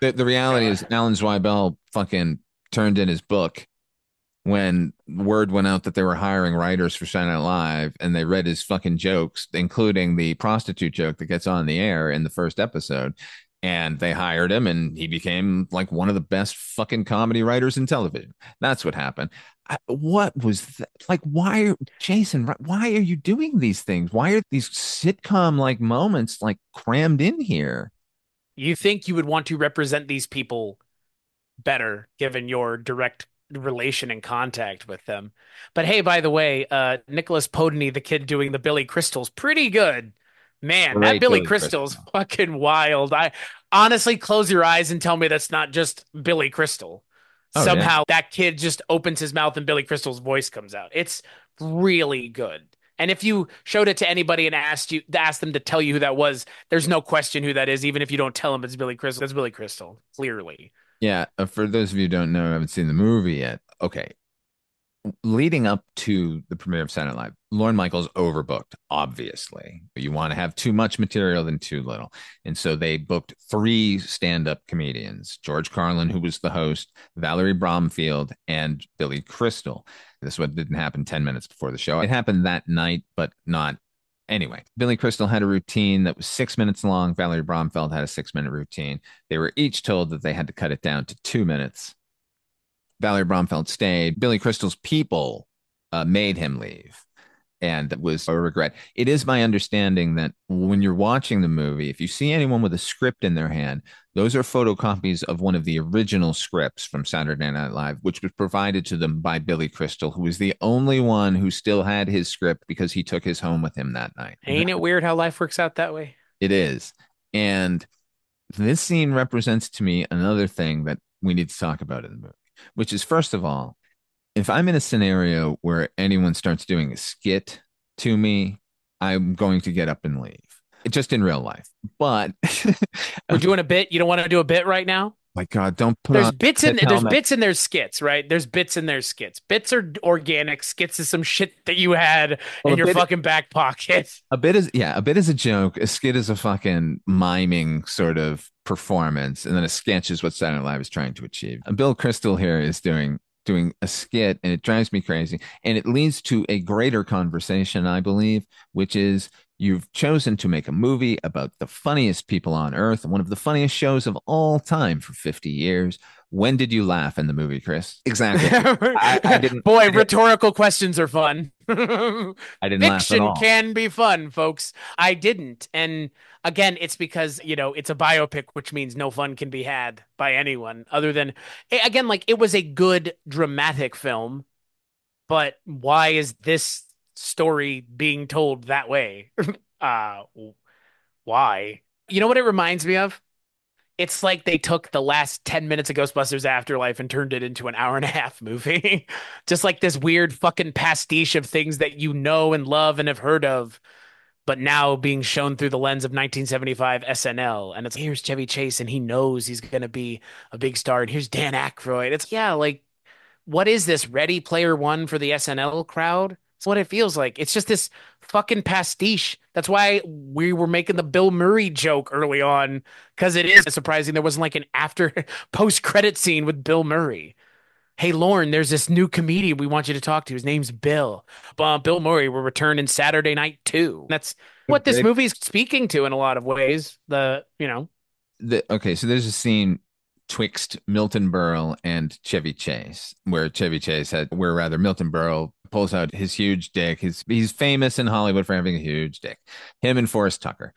the, the reality is Alan Zweibel fucking turned in his book when word went out that they were hiring writers for Saturday Live, and they read his fucking jokes, including the prostitute joke that gets on the air in the first episode. And they hired him, and he became like one of the best fucking comedy writers in television. That's what happened what was that? like why are jason why are you doing these things why are these sitcom like moments like crammed in here you think you would want to represent these people better given your direct relation and contact with them but hey by the way uh nicholas podeny the kid doing the billy crystals pretty good man Great that billy, billy crystal's crystal. fucking wild i honestly close your eyes and tell me that's not just billy crystal Oh, Somehow yeah. that kid just opens his mouth and Billy Crystal's voice comes out. It's really good. And if you showed it to anybody and asked you asked them to tell you who that was, there's no question who that is, even if you don't tell them it's Billy Crystal. That's Billy Crystal, clearly. Yeah. Uh, for those of you who don't know, haven't seen the movie yet. Okay. Leading up to the premiere of Saturday Live, Lauren Michaels overbooked, obviously. You want to have too much material than too little. And so they booked three stand up comedians George Carlin, who was the host, Valerie Bromfield, and Billy Crystal. This one didn't happen 10 minutes before the show. It happened that night, but not Anyway, Billy Crystal had a routine that was six minutes long. Valerie Bromfeld had a six minute routine. They were each told that they had to cut it down to two minutes. Valerie Bromfeld stayed. Billy Crystal's people uh, made him leave and that was a regret. It is my understanding that when you're watching the movie, if you see anyone with a script in their hand, those are photocopies of one of the original scripts from Saturday Night Live, which was provided to them by Billy Crystal, who was the only one who still had his script because he took his home with him that night. Ain't it weird how life works out that way? It is. And this scene represents to me another thing that we need to talk about in the movie, which is first of all, if I'm in a scenario where anyone starts doing a skit to me, I'm going to get up and leave. Just in real life. But [laughs] we're doing a bit. You don't want to do a bit right now? Oh my God, don't put there's bits in there's bits in their skits, right? There's bits in their skits. Bits are organic. Skits is some shit that you had well, in your fucking is, back pocket. [laughs] A bit is yeah, a bit is a joke. A skit is a fucking miming sort of performance, and then a sketch is what Saturday Live is trying to achieve. Bill Crystal here is doing doing a skit and it drives me crazy and it leads to a greater conversation i believe which is You've chosen to make a movie about the funniest people on earth, one of the funniest shows of all time for 50 years. When did you laugh in the movie, Chris? Exactly. [laughs] I, I, didn't. Boy, I didn't, rhetorical questions are fun. I didn't Fiction can be fun, folks. I didn't. And again, it's because, you know, it's a biopic, which means no fun can be had by anyone other than, again, like it was a good dramatic film. But why is this story being told that way. [laughs] uh, why? You know what it reminds me of? It's like they took the last 10 minutes of Ghostbusters Afterlife and turned it into an hour and a half movie. [laughs] Just like this weird fucking pastiche of things that you know and love and have heard of, but now being shown through the lens of 1975 SNL. And it's here's Chevy Chase and he knows he's going to be a big star. And here's Dan Aykroyd. It's yeah, like what is this Ready Player One for the SNL crowd? It's what it feels like. It's just this fucking pastiche. That's why we were making the Bill Murray joke early on because it is surprising there wasn't like an after [laughs] post credit scene with Bill Murray. Hey Lauren, there's this new comedian we want you to talk to. His name's Bill. Uh, Bill Murray will return in Saturday Night Two. That's what this movie's speaking to in a lot of ways. The you know, the, okay, so there's a scene twixt Milton Berle and Chevy Chase, where Chevy Chase had, where rather Milton Berle pulls out his huge dick. He's he's famous in Hollywood for having a huge dick. Him and Forrest Tucker.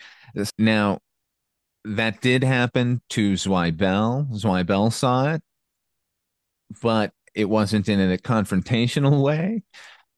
Now, that did happen to Zweibel. Zweibel saw it, but it wasn't in a confrontational way.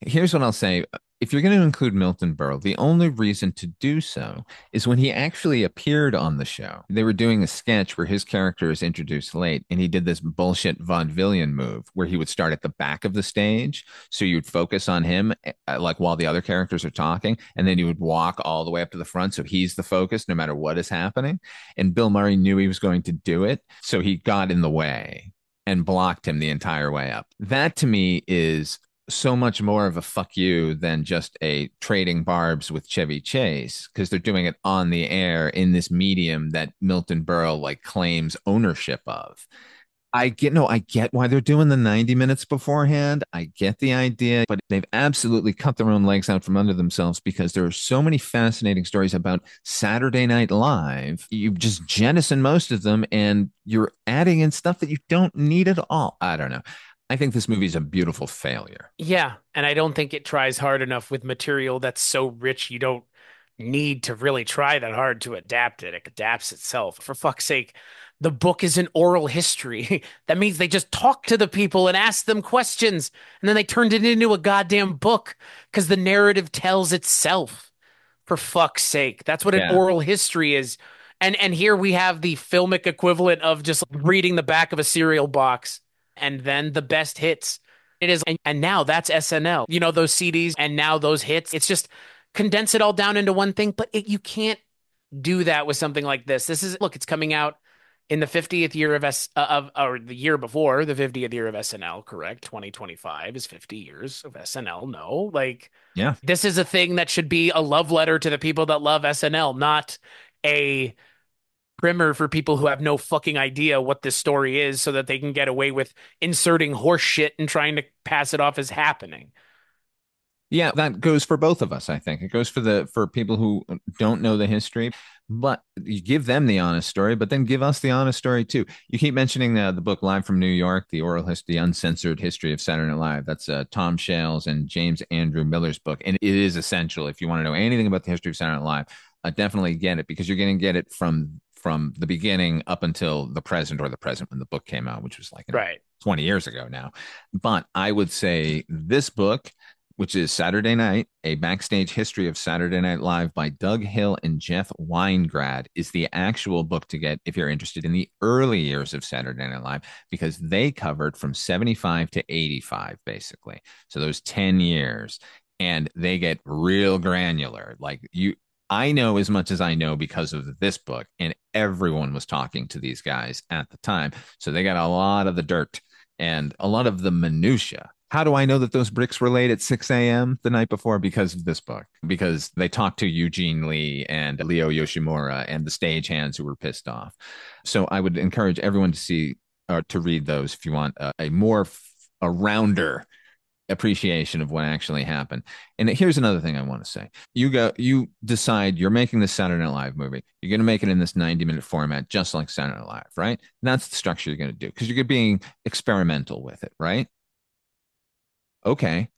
Here's what I'll say if you're going to include Milton Berle, the only reason to do so is when he actually appeared on the show. They were doing a sketch where his character is introduced late, and he did this bullshit vaudevillian move where he would start at the back of the stage. So you'd focus on him, eh, eh, like while the other characters are talking, and then you would walk all the way up to the front. So he's the focus no matter what is happening. And Bill Murray knew he was going to do it. So he got in the way and blocked him the entire way up. That to me is so much more of a fuck you than just a trading barbs with Chevy Chase because they're doing it on the air in this medium that Milton Berle like claims ownership of. I get no, I get why they're doing the 90 minutes beforehand. I get the idea, but they've absolutely cut their own legs out from under themselves because there are so many fascinating stories about Saturday Night Live. You just jettison most of them and you're adding in stuff that you don't need at all. I don't know. I think this movie's a beautiful failure. Yeah, and I don't think it tries hard enough with material that's so rich you don't need to really try that hard to adapt it. It adapts itself. For fuck's sake, the book is an oral history. [laughs] that means they just talk to the people and ask them questions, and then they turned it into a goddamn book because the narrative tells itself. For fuck's sake, that's what yeah. an oral history is. And and here we have the filmic equivalent of just reading the back of a cereal box and then the best hits. It is, and, and now that's SNL, you know, those CDs and now those hits. It's just condense it all down into one thing, but it, you can't do that with something like this. This is, look, it's coming out in the 50th year of S uh, of or the year before the 50th year of SNL, correct? 2025 is 50 years of SNL. No, like yeah, this is a thing that should be a love letter to the people that love SNL, not a primer for people who have no fucking idea what this story is so that they can get away with inserting horse shit and trying to pass it off as happening. Yeah, that goes for both of us, I think. It goes for the for people who don't know the history, but you give them the honest story, but then give us the honest story too. You keep mentioning the the book Live from New York, the oral history, the uncensored history of Saturday Night Live. That's uh, Tom Shales and James Andrew Miller's book, and it is essential if you want to know anything about the history of Saturday Night Live. Uh, definitely get it because you're going to get it from from the beginning up until the present or the present when the book came out, which was like right. 20 years ago now. But I would say this book, which is Saturday Night, a backstage history of Saturday Night Live by Doug Hill and Jeff Weingrad, is the actual book to get if you're interested in the early years of Saturday Night Live, because they covered from 75 to 85, basically. So those 10 years. And they get real granular. Like you, I know as much as I know because of this book. And everyone was talking to these guys at the time. So they got a lot of the dirt and a lot of the minutia. How do I know that those bricks were laid at 6 a.m. the night before? Because of this book, because they talked to Eugene Lee and Leo Yoshimura and the stagehands who were pissed off. So I would encourage everyone to see or uh, to read those if you want a, uh, a more, f- a rounder appreciation of what actually happened. And here's another thing I want to say. You go you decide you're making this Saturday Night Live movie. You're going to make it in this 90 minute format just like Saturday Night Live, right? And that's the structure you're going to do because you're being experimental with it, right? Okay.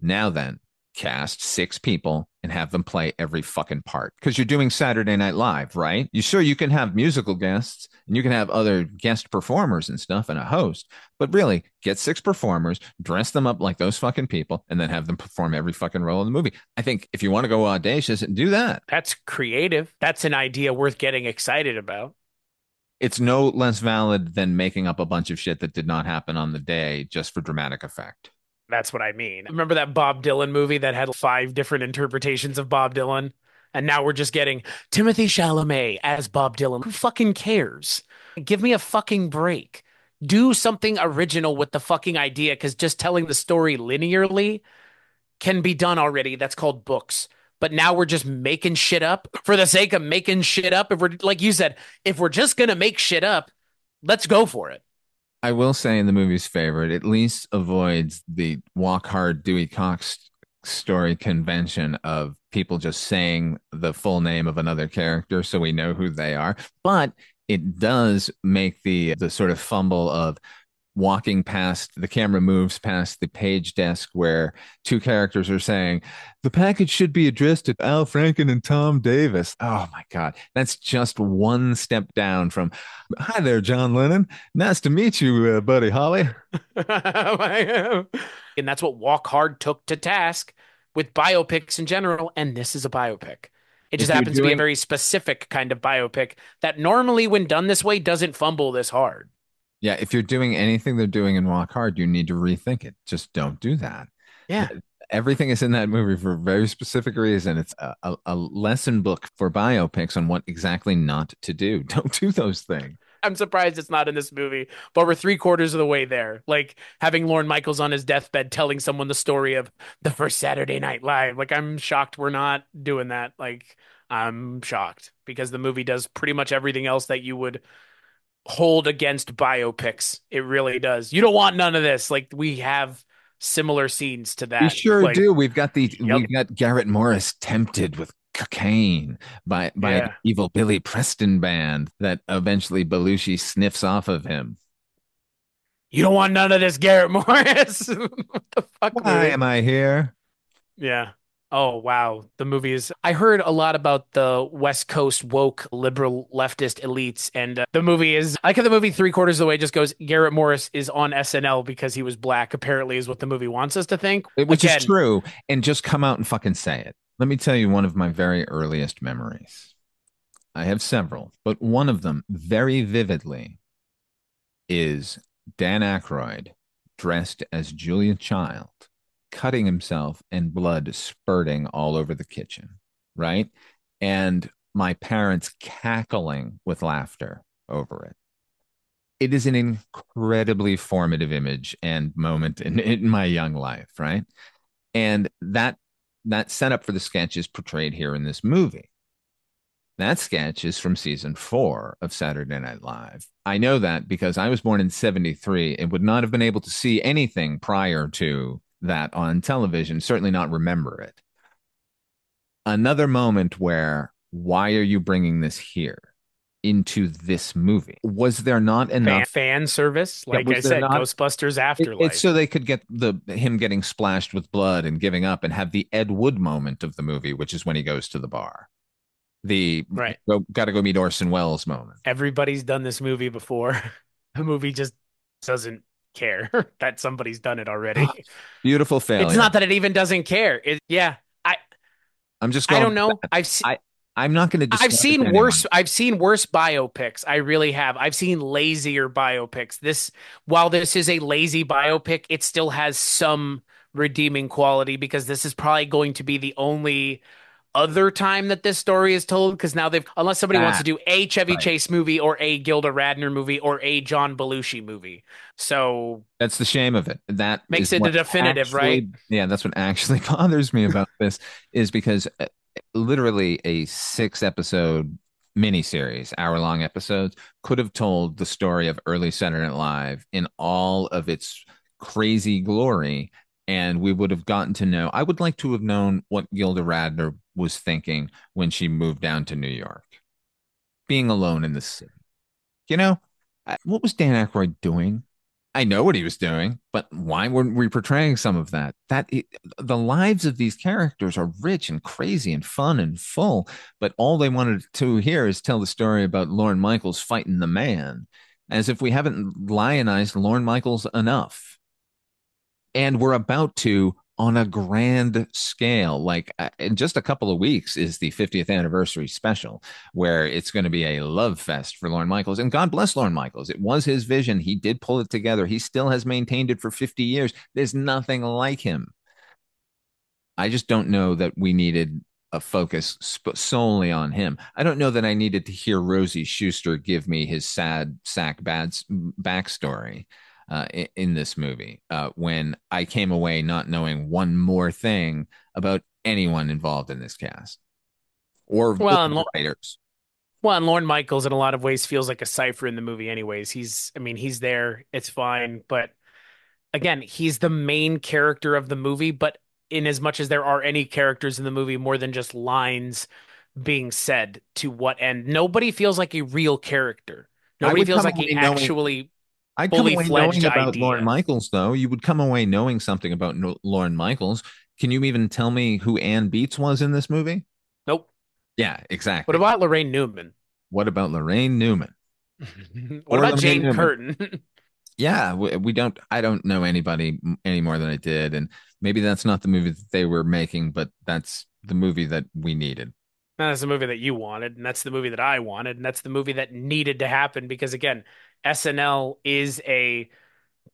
Now then, cast six people and have them play every fucking part because you're doing Saturday Night Live, right? You sure you can have musical guests and you can have other guest performers and stuff and a host, but really get six performers, dress them up like those fucking people, and then have them perform every fucking role in the movie. I think if you want to go audacious, do that. That's creative. That's an idea worth getting excited about it's no less valid than making up a bunch of shit that did not happen on the day just for dramatic effect. That's what I mean. Remember that Bob Dylan movie that had five different interpretations of Bob Dylan? And now we're just getting Timothy Chalamet as Bob Dylan. Who fucking cares? Give me a fucking break. Do something original with the fucking idea because just telling the story linearly can be done already. That's called books. But now we're just making shit up for the sake of making shit up. If we're, like you said, if we're just going to make shit up, let's go for it. I will say in the movie's favorite, at least avoids the walk hard Dewey Cox story convention of people just saying the full name of another character so we know who they are. But it does make the the sort of fumble of walking past the camera moves past the page desk where two characters are saying the package should be addressed to al franken and tom davis oh my god that's just one step down from hi there john lennon nice to meet you uh, buddy holly [laughs] and that's what walk hard took to task with biopics in general and this is a biopic it just happens doing- to be a very specific kind of biopic that normally when done this way doesn't fumble this hard yeah, if you're doing anything they're doing in Walk Hard, you need to rethink it. Just don't do that. Yeah. Everything is in that movie for a very specific reason. It's a, a, a lesson book for biopics on what exactly not to do. [laughs] Don't do those things. I'm surprised it's not in this movie, but we're three quarters of the way there. Like having Lauren Michaels on his deathbed telling someone the story of the first Saturday Night Live. Like I'm shocked we're not doing that. Like I'm shocked because the movie does pretty much everything else that you would hold against biopics. It really does. You don't want none of this. Like we have similar scenes to that. We sure like, do. We've got the yep. we've got Garrett Morris tempted with cocaine by by yeah. evil Billy Preston band that eventually Belushi sniffs off of him. You don't want none of this, Garrett [laughs] Morris. [laughs] what the fuck? Why am I here? Yeah. Oh, wow. The movie is. I heard a lot about the West Coast woke liberal leftist elites. And uh, the movie is. I cut the movie three quarters of the way just goes Garrett Morris is on SNL because he was black, apparently, is what the movie wants us to think. Which Again, is true. And just come out and fucking say it. Let me tell you one of my very earliest memories. I have several, but one of them very vividly is Dan Aykroyd dressed as Julia Child cutting himself and blood spurting all over the kitchen, right? And my parents cackling with laughter over it. It is an incredibly formative image and moment in, [laughs] in my young life, right? And that that setup for the sketch is portrayed here in this movie. That sketch is from season four of Saturday Night Live. I know that because I was born in 73 and would not have been able to see anything prior to that on television, certainly not remember it. Another moment where, why are you bringing this here? into this movie was there not enough fan, service like yeah, i said not... ghostbusters afterlife it, it's so they could get the him getting splashed with blood and giving up and have the ed wood moment of the movie which is when he goes to the bar the right go, gotta go meet orson welles moment everybody's done this movie before [laughs] the movie just doesn't care [laughs] that somebody's done it already. Ah, beautiful failure. It's not that it even doesn't care. It, yeah, I. I'm just. I don't know. I've seen. I, I'm not going to. I've seen worse. I've seen worse biopics. I really have. I've seen lazier biopics. This, while this is a lazy biopic, it still has some redeeming quality because this is probably going to be the only other time that this story is told because now they've unless somebody ah, wants to ah, do a Chevy right. Chase movie or a Gilda Radner movie or a John Belushi movie. So that's the shame of it. That makes it a definitive, actually, right? Yeah, that's what actually [laughs] bothers me about this is because uh, literally a six episode miniseries, hour long episodes could have told the story of early Saturday Night Live in all of its crazy glory and we would have gotten to know. I would like to have known what Gilda Radner was thinking when she moved down to New York, being alone in the city. You know, what was Dan Aykroyd doing? I know what he was doing, but why weren't we portraying some of that? That it, the lives of these characters are rich and crazy and fun and full, but all they wanted to hear is tell the story about Lauren Michaels fighting the man, as if we haven't lionized Lauren Michaels enough. And we're about to on a grand scale. Like uh, in just a couple of weeks is the 50th anniversary special, where it's going to be a love fest for Lauren Michaels. And God bless Lauren Michaels. It was his vision. He did pull it together. He still has maintained it for 50 years. There's nothing like him. I just don't know that we needed a focus sp- solely on him. I don't know that I needed to hear Rosie Schuster give me his sad sack bad backstory uh, in, in, this movie uh, when I came away not knowing one more thing about anyone involved in this cast or well, and writers. Well, and Lorne Michaels in a lot of ways feels like a cipher in the movie, anyways. He's, I mean, he's there. It's fine, but again, he's the main character of the movie. But in as much as there are any characters in the movie, more than just lines being said to what end, nobody feels like a real character. Nobody feels like he actually. Knowing- I come away knowing about idea. Lauren Michaels, though. You would come away knowing something about no- Lauren Michaels. Can you even tell me who Ann Beats was in this movie? Nope. Yeah, exactly. What about Lorraine Newman? What about Lorraine Newman? [laughs] what or about Lorraine Jane Newman? Curtin? [laughs] yeah, we, we, don't. I don't know anybody any more than I did, and maybe that's not the movie that they were making, but that's the movie that we needed. That's the movie that you wanted, and that's the movie that I wanted, and that's the movie that needed to happen because again, SNL is a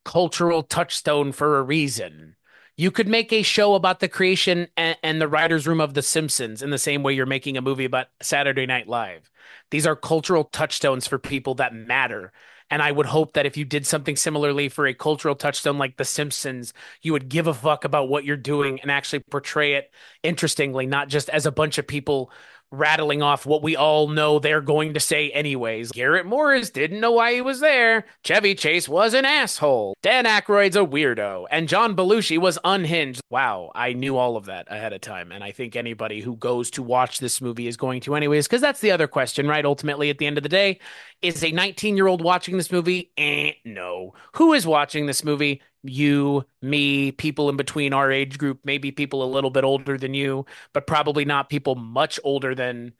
cultural touchstone for a reason. You could make a show about the creation and, and, the writer's room of The Simpsons in the same way you're making a movie about Saturday Night Live. These are cultural touchstones for people that matter. And I would hope that if you did something similarly for a cultural touchstone like The Simpsons, you would give a fuck about what you're doing and actually portray it interestingly, not just as a bunch of people rattling off what we all know they're going to say anyways. Garrett Morris didn't know why he was there. Chevy Chase was an asshole. Dan Aykroyd's a weirdo. And John Belushi was unhinged. Wow, I knew all of that ahead of time. And I think anybody who goes to watch this movie is going to anyways, because that's the other question, right? Ultimately, at the end of the day, is a 19 year old watching this movie? Eh, no. Who is watching this movie? you, me, people in between our age group, maybe people a little bit older than you, but probably not people much older than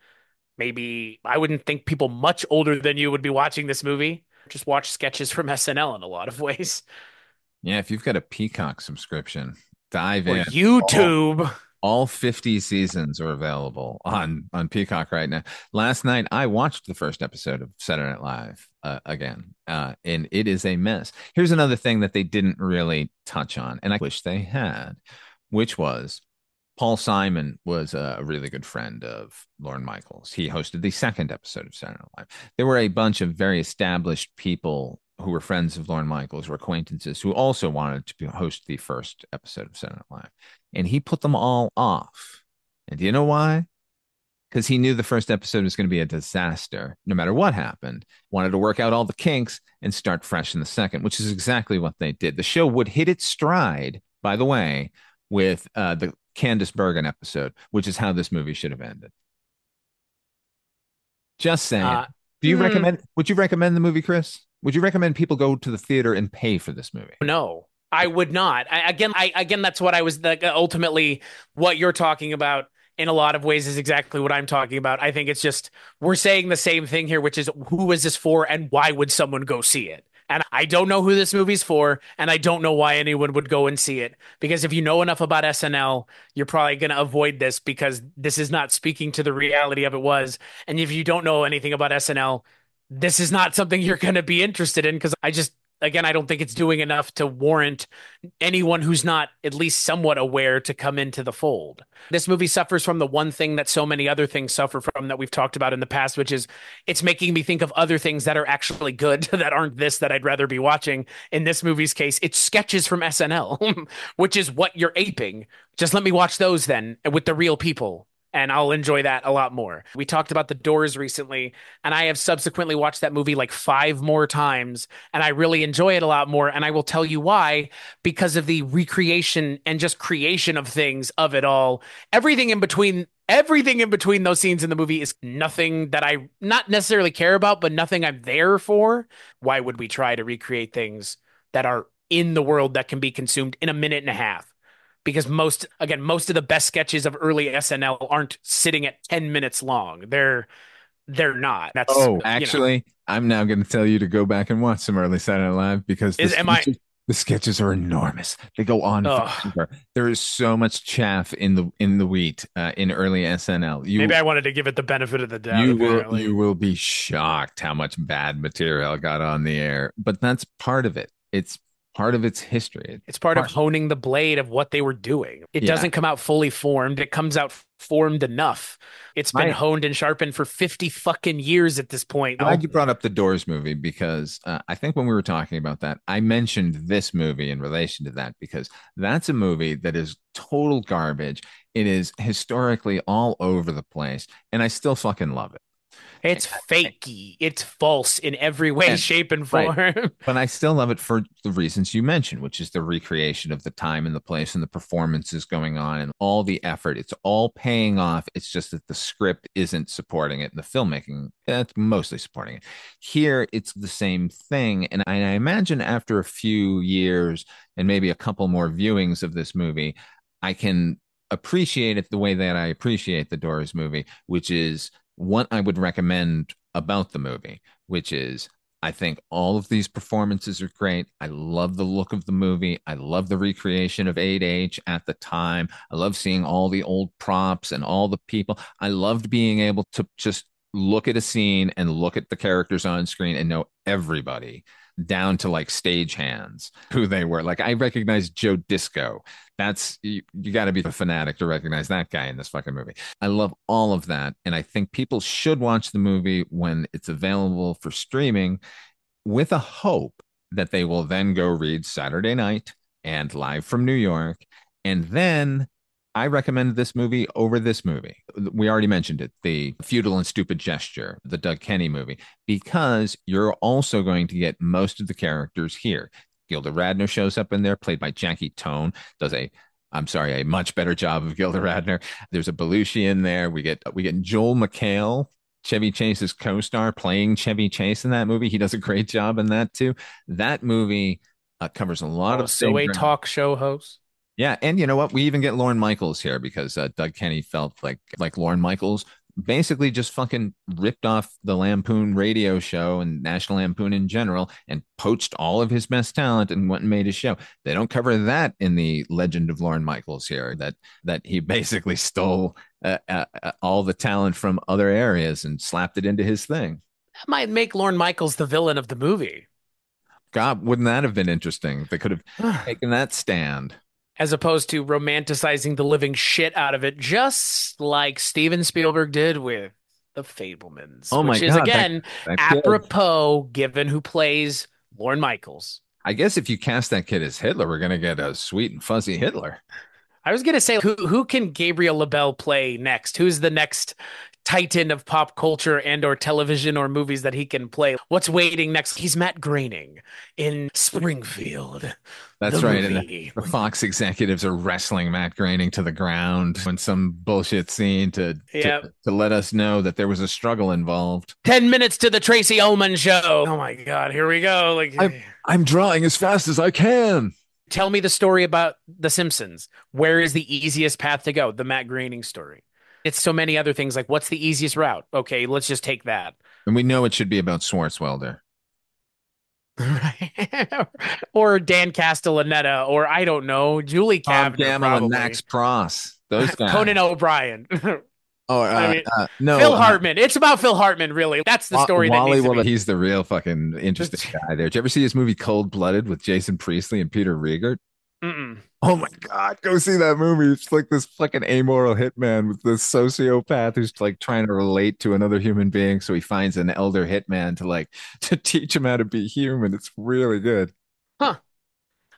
maybe I wouldn't think people much older than you would be watching this movie. Just watch sketches from SNL [laughs] in a lot of ways. Yeah, if you've got a Peacock subscription, dive or in. YouTube. All, all 50 seasons are available on on Peacock right now. Last night I watched the first episode of Saturday Night Live uh, again. Uh, and it is a mess. Here's another thing that they didn't really touch on, and I wish they had, which was Paul Simon was a really good friend of Lauren Michaels. He hosted the second episode of Saturday Night Live. There were a bunch of very established people who were friends of Lauren Michaels or acquaintances who also wanted to host the first episode of Saturday Night Live. And he put them all off. And do you know why? because he knew the first episode was going to be a disaster, no matter what happened. Wanted to work out all the kinks and start fresh in the second, which is exactly what they did. The show would hit its stride, by the way, with uh, the Candice Bergen episode, which is how this movie should have ended. Just saying. Uh, Do you mm-hmm. recommend? Would you recommend the movie, Chris? Would you recommend people go to the theater and pay for this movie? No, I would not. I, again, I again, that's what I was the, ultimately what you're talking about in a lot of ways is exactly what I'm talking about. I think it's just we're saying the same thing here, which is who is this for and why would someone go see it? And I don't know who this movie's for, and I don't know why anyone would go and see it. Because if you know enough about SNL, you're probably going to avoid this because this is not speaking to the reality of it was. And if you don't know anything about SNL, this is not something you're going to be interested in because I just again, I don't think it's doing enough to warrant anyone who's not at least somewhat aware to come into the fold. This movie suffers from the one thing that so many other things suffer from that we've talked about in the past, which is it's making me think of other things that are actually good [laughs] that aren't this that I'd rather be watching. In this movie's case, it's sketches from SNL, [laughs] which is what you're aping. Just let me watch those then with the real people and I'll enjoy that a lot more. We talked about The Doors recently, and I have subsequently watched that movie like five more times, and I really enjoy it a lot more. And I will tell you why because of the recreation and just creation of things of it all. Everything in between everything in between those scenes in the movie is nothing that I not necessarily care about, but nothing I'm there for. Why would we try to recreate things that are in the world that can be consumed in a minute and a half? because most again most of the best sketches of early SNL aren't sitting at 10 minutes long. They're they're not. That's Oh, actually, you know. I'm now going to tell you to go back and watch some early Saturday Night Live because is, am I the sketches are enormous. They go on forever. There is so much chaff in the in the wheat uh, in early SNL. You, Maybe I wanted to give it the benefit of the doubt. You will you will be shocked how much bad material got on the air, but that's part of it. It's part of its history. It's part, part of honing the blade of what they were doing. It yeah. doesn't come out fully formed. It comes out formed enough. It's been I, honed and sharpened for 50 fucking years at this point. Glad you brought up the Doors movie because uh, I think when we were talking about that, I mentioned this movie in relation to that because that's a movie that is total garbage. It is historically all over the place and I still fucking love it. It's fakey. It's false in every way, and, shape, and form. Right. [laughs] But I still love it for the reasons you mentioned, which is the recreation of the time and the place and the performances going on and all the effort. It's all paying off. It's just that the script isn't supporting it and the filmmaking that's mostly supporting it. Here, it's the same thing. And I, and I imagine after a few years and maybe a couple more viewings of this movie, I can appreciate it the way that I appreciate the Doors movie, which is what I would recommend about the movie, which is I think all of these performances are great. I love the look of the movie. I love the recreation of 8H at the time. I love seeing all the old props and all the people. I loved being able to just look at a scene and look at the characters on screen and know everybody down to like stage hands who they were. Like I recognize Joe Disco. That's you, you got to be a fanatic to recognize that guy in this fucking movie. I love all of that and I think people should watch the movie when it's available for streaming with a hope that they will then go read Saturday Night and Live from New York and then I recommend this movie over this movie. We already mentioned it the Feudal and Stupid Gesture, the Doug Kenny movie, because you're also going to get most of the characters here. Gilda Radner shows up in there, played by Jackie Tone, does a I'm sorry, a much better job of Gilda Radner. There's a Belushi in there. We get we get Joel McHale, Chevy Chase's co-star, playing Chevy Chase in that movie. He does a great job in that too. That movie uh, covers a lot oh, of so a talk show host. Yeah, and you know what? We even get Lauren Michaels here because uh, Doug Kenny felt like like Lauren Michaels basically just fucking ripped off the Lampoon radio show and National Lampoon in general and poached all of his best talent and went and made his show. They don't cover that in the Legend of Lauren Michaels here that that he [laughs] basically stole uh, uh, uh, all the talent from other areas and slapped it into his thing. That might make Lauren Michaels the villain of the movie. God, wouldn't that have been interesting? They could have [sighs] taken that stand as opposed to romanticizing the living shit out of it, just like Steven Spielberg did with The Fablemans. Oh my which God, is again that, apropos given who plays Lauren Michaels. I guess if you cast that kid as Hitler, we're gonna get a sweet and fuzzy Hitler. I was gonna say who who can Gabriel Labelle play next? Who's the next titan of pop culture and or television or movies that he can play. What's waiting next? He's Matt Groening in Springfield. That's right. The, the, Fox executives are wrestling Matt Groening to the ground in some bullshit scene to, yep. to, to let us know that there was a struggle involved. Ten minutes to the Tracy Ullman show. Oh my god, here we go. Like I'm, I'm drawing as fast as I can tell me the story about the simpsons where is the easiest path to go the matt groening story it's so many other things like what's the easiest route? Okay, let's just take that. And we know it should be about Schwartzwelder, [laughs] Right. or Dan Castellaneta, or I don't know, Julie Kavner, Tom and Max Pross. Those [laughs] guys. Conan O'Brien. [laughs] Oh, uh, I mean, uh, no, Phil uh, Hartman. Uh, it's about Phil Hartman, really. That's the story. Wally, that he's the real fucking interesting guy. There. Did you ever see his movie Cold Blooded with Jason Priestley and Peter Riegert? Mm-mm. Oh my god, go see that movie. It's like this fucking amoral hitman with this sociopath who's like trying to relate to another human being, so he finds an elder hitman to like [laughs] to teach him how to be human. It's really good. Huh.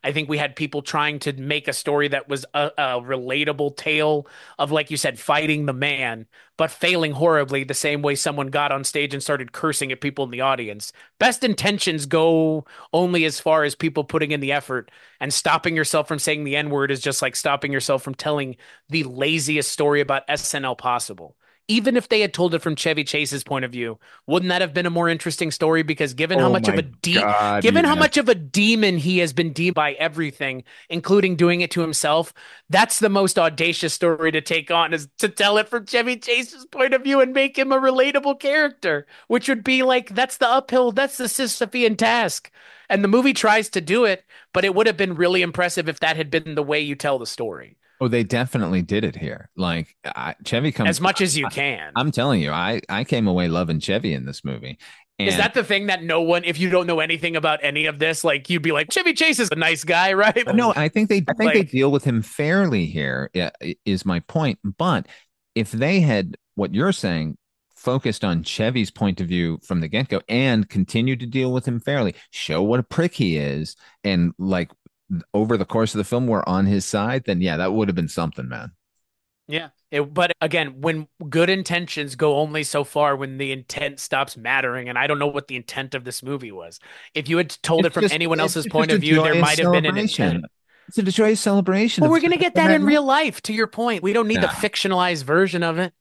I think we had people trying to make a story that was a, a, relatable tale of, like you said, fighting the man, but failing horribly the same way someone got on stage and started cursing at people in the audience. Best intentions go only as far as people putting in the effort, and stopping yourself from saying the N word is just like stopping yourself from telling the laziest story about SNL possible even if they had told it from Chevy Chase's point of view, wouldn't that have been a more interesting story? Because given oh how much of a de- God, given how much of a demon he has been deemed by everything, including doing it to himself, that's the most audacious story to take on is to tell it from Chevy Chase's point of view and make him a relatable character, which would be like that's the uphill, that's the Sisyphean task. And the movie tries to do it, but it would have been really impressive if that had been the way you tell the story. Oh, they definitely did it here. Like I, Chevy comes as much as you can. I'm telling you, I I came away loving Chevy in this movie. And is that the thing that no one, if you don't know anything about any of this, like you'd be like Chevy Chase is a nice guy, [laughs] right? No, I think they I think like, they deal with him fairly here. Is my point. But if they had what you're saying focused on Chevy's point of view from the get go and continue to deal with him fairly, show what a prick he is, and like over the course of the film were on his side, then yeah, that would have been something, man. Yeah. It, but again, when good intentions go only so far, when the intent stops mattering, and I don't know what the intent of this movie was. If you had told it's it from just, anyone else's point of view, there might have been an intent. It's a joyous celebration. Well, we're going to get that in real life, to your point. We don't need the fictionalized version of it.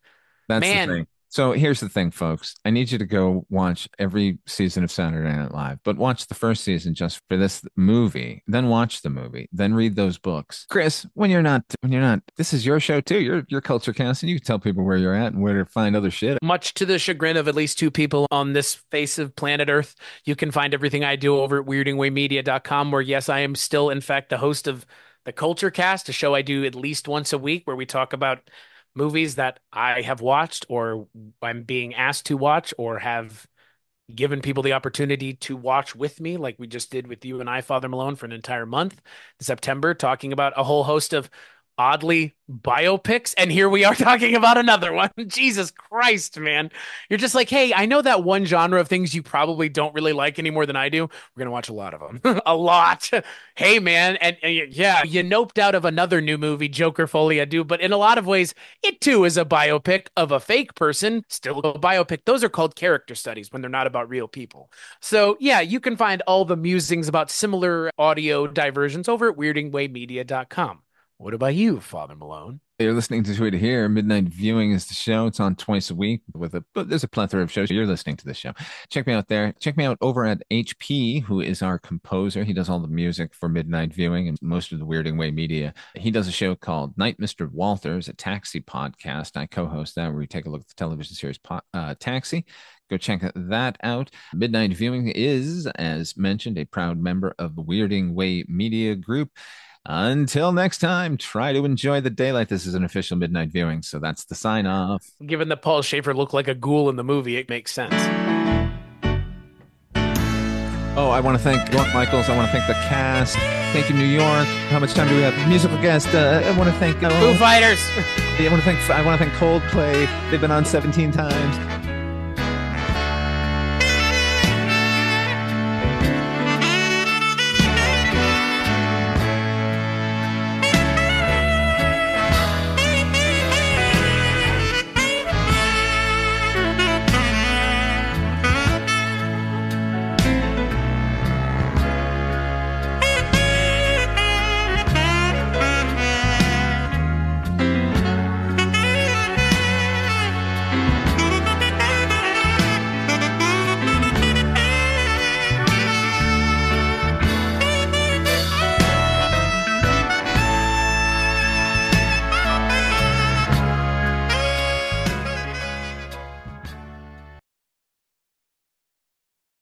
That's Man, so here's the thing, folks. I need you to go watch every season of Saturday Night Live, but watch the first season just for this movie. Then watch the movie. Then read those books. Chris, when you're not, when you're not, this is your show too. You're your culture cast, and you can tell people where you're at and where to find other shit. Much to the chagrin of at least two people on this face of planet Earth, you can find everything I do over at weirdingwaymedia.com. Where yes, I am still, in fact, the host of the Culture Cast, a show I do at least once a week where we talk about movies that I have watched or I'm being asked to watch or have given people the opportunity to watch with me, like we just did with you and I, Father Malone, for an entire month in September, talking about a whole host of oddly biopics and here we are [laughs] talking about another one [laughs] jesus christ man you're just like hey i know that one genre of things you probably don't really like any more than i do we're gonna watch a lot of them [laughs] a lot hey man and, and, yeah you noped out of another new movie joker folia do but in a lot of ways it too is a biopic of a fake person still a biopic those are called character studies when they're not about real people so yeah you can find all the musings about similar audio diversions over at weirdingwaymedia.com what about you, Father Malone? You're listening to Twitter here. Midnight Viewing is the show. It's on twice a week with a but there's a plethora of shows. You're listening to this show. Check me out there. Check me out over at HP, who is our composer. He does all the music for Midnight Viewing and most of the Weirding Way media. He does a show called Night Mr. Walters, a taxi podcast. I co-host that where we take a look at the television series uh, Taxi. Go check that out. Midnight Viewing is, as mentioned, a proud member of the Weirding Way Media Group. Until next time, try to enjoy the daylight. This is an official midnight viewing, so that's the sign off. Given that Paul Schaefer looked like a ghoul in the movie, it makes sense. Oh, I want to thank Mark Michaels. I want to thank the cast. Thank you, New York. How much time do we have? Musical guest. Uh, I want to thank uh, Foo Fighters. [laughs] I want to thank. I want to thank Coldplay. They've been on 17 times.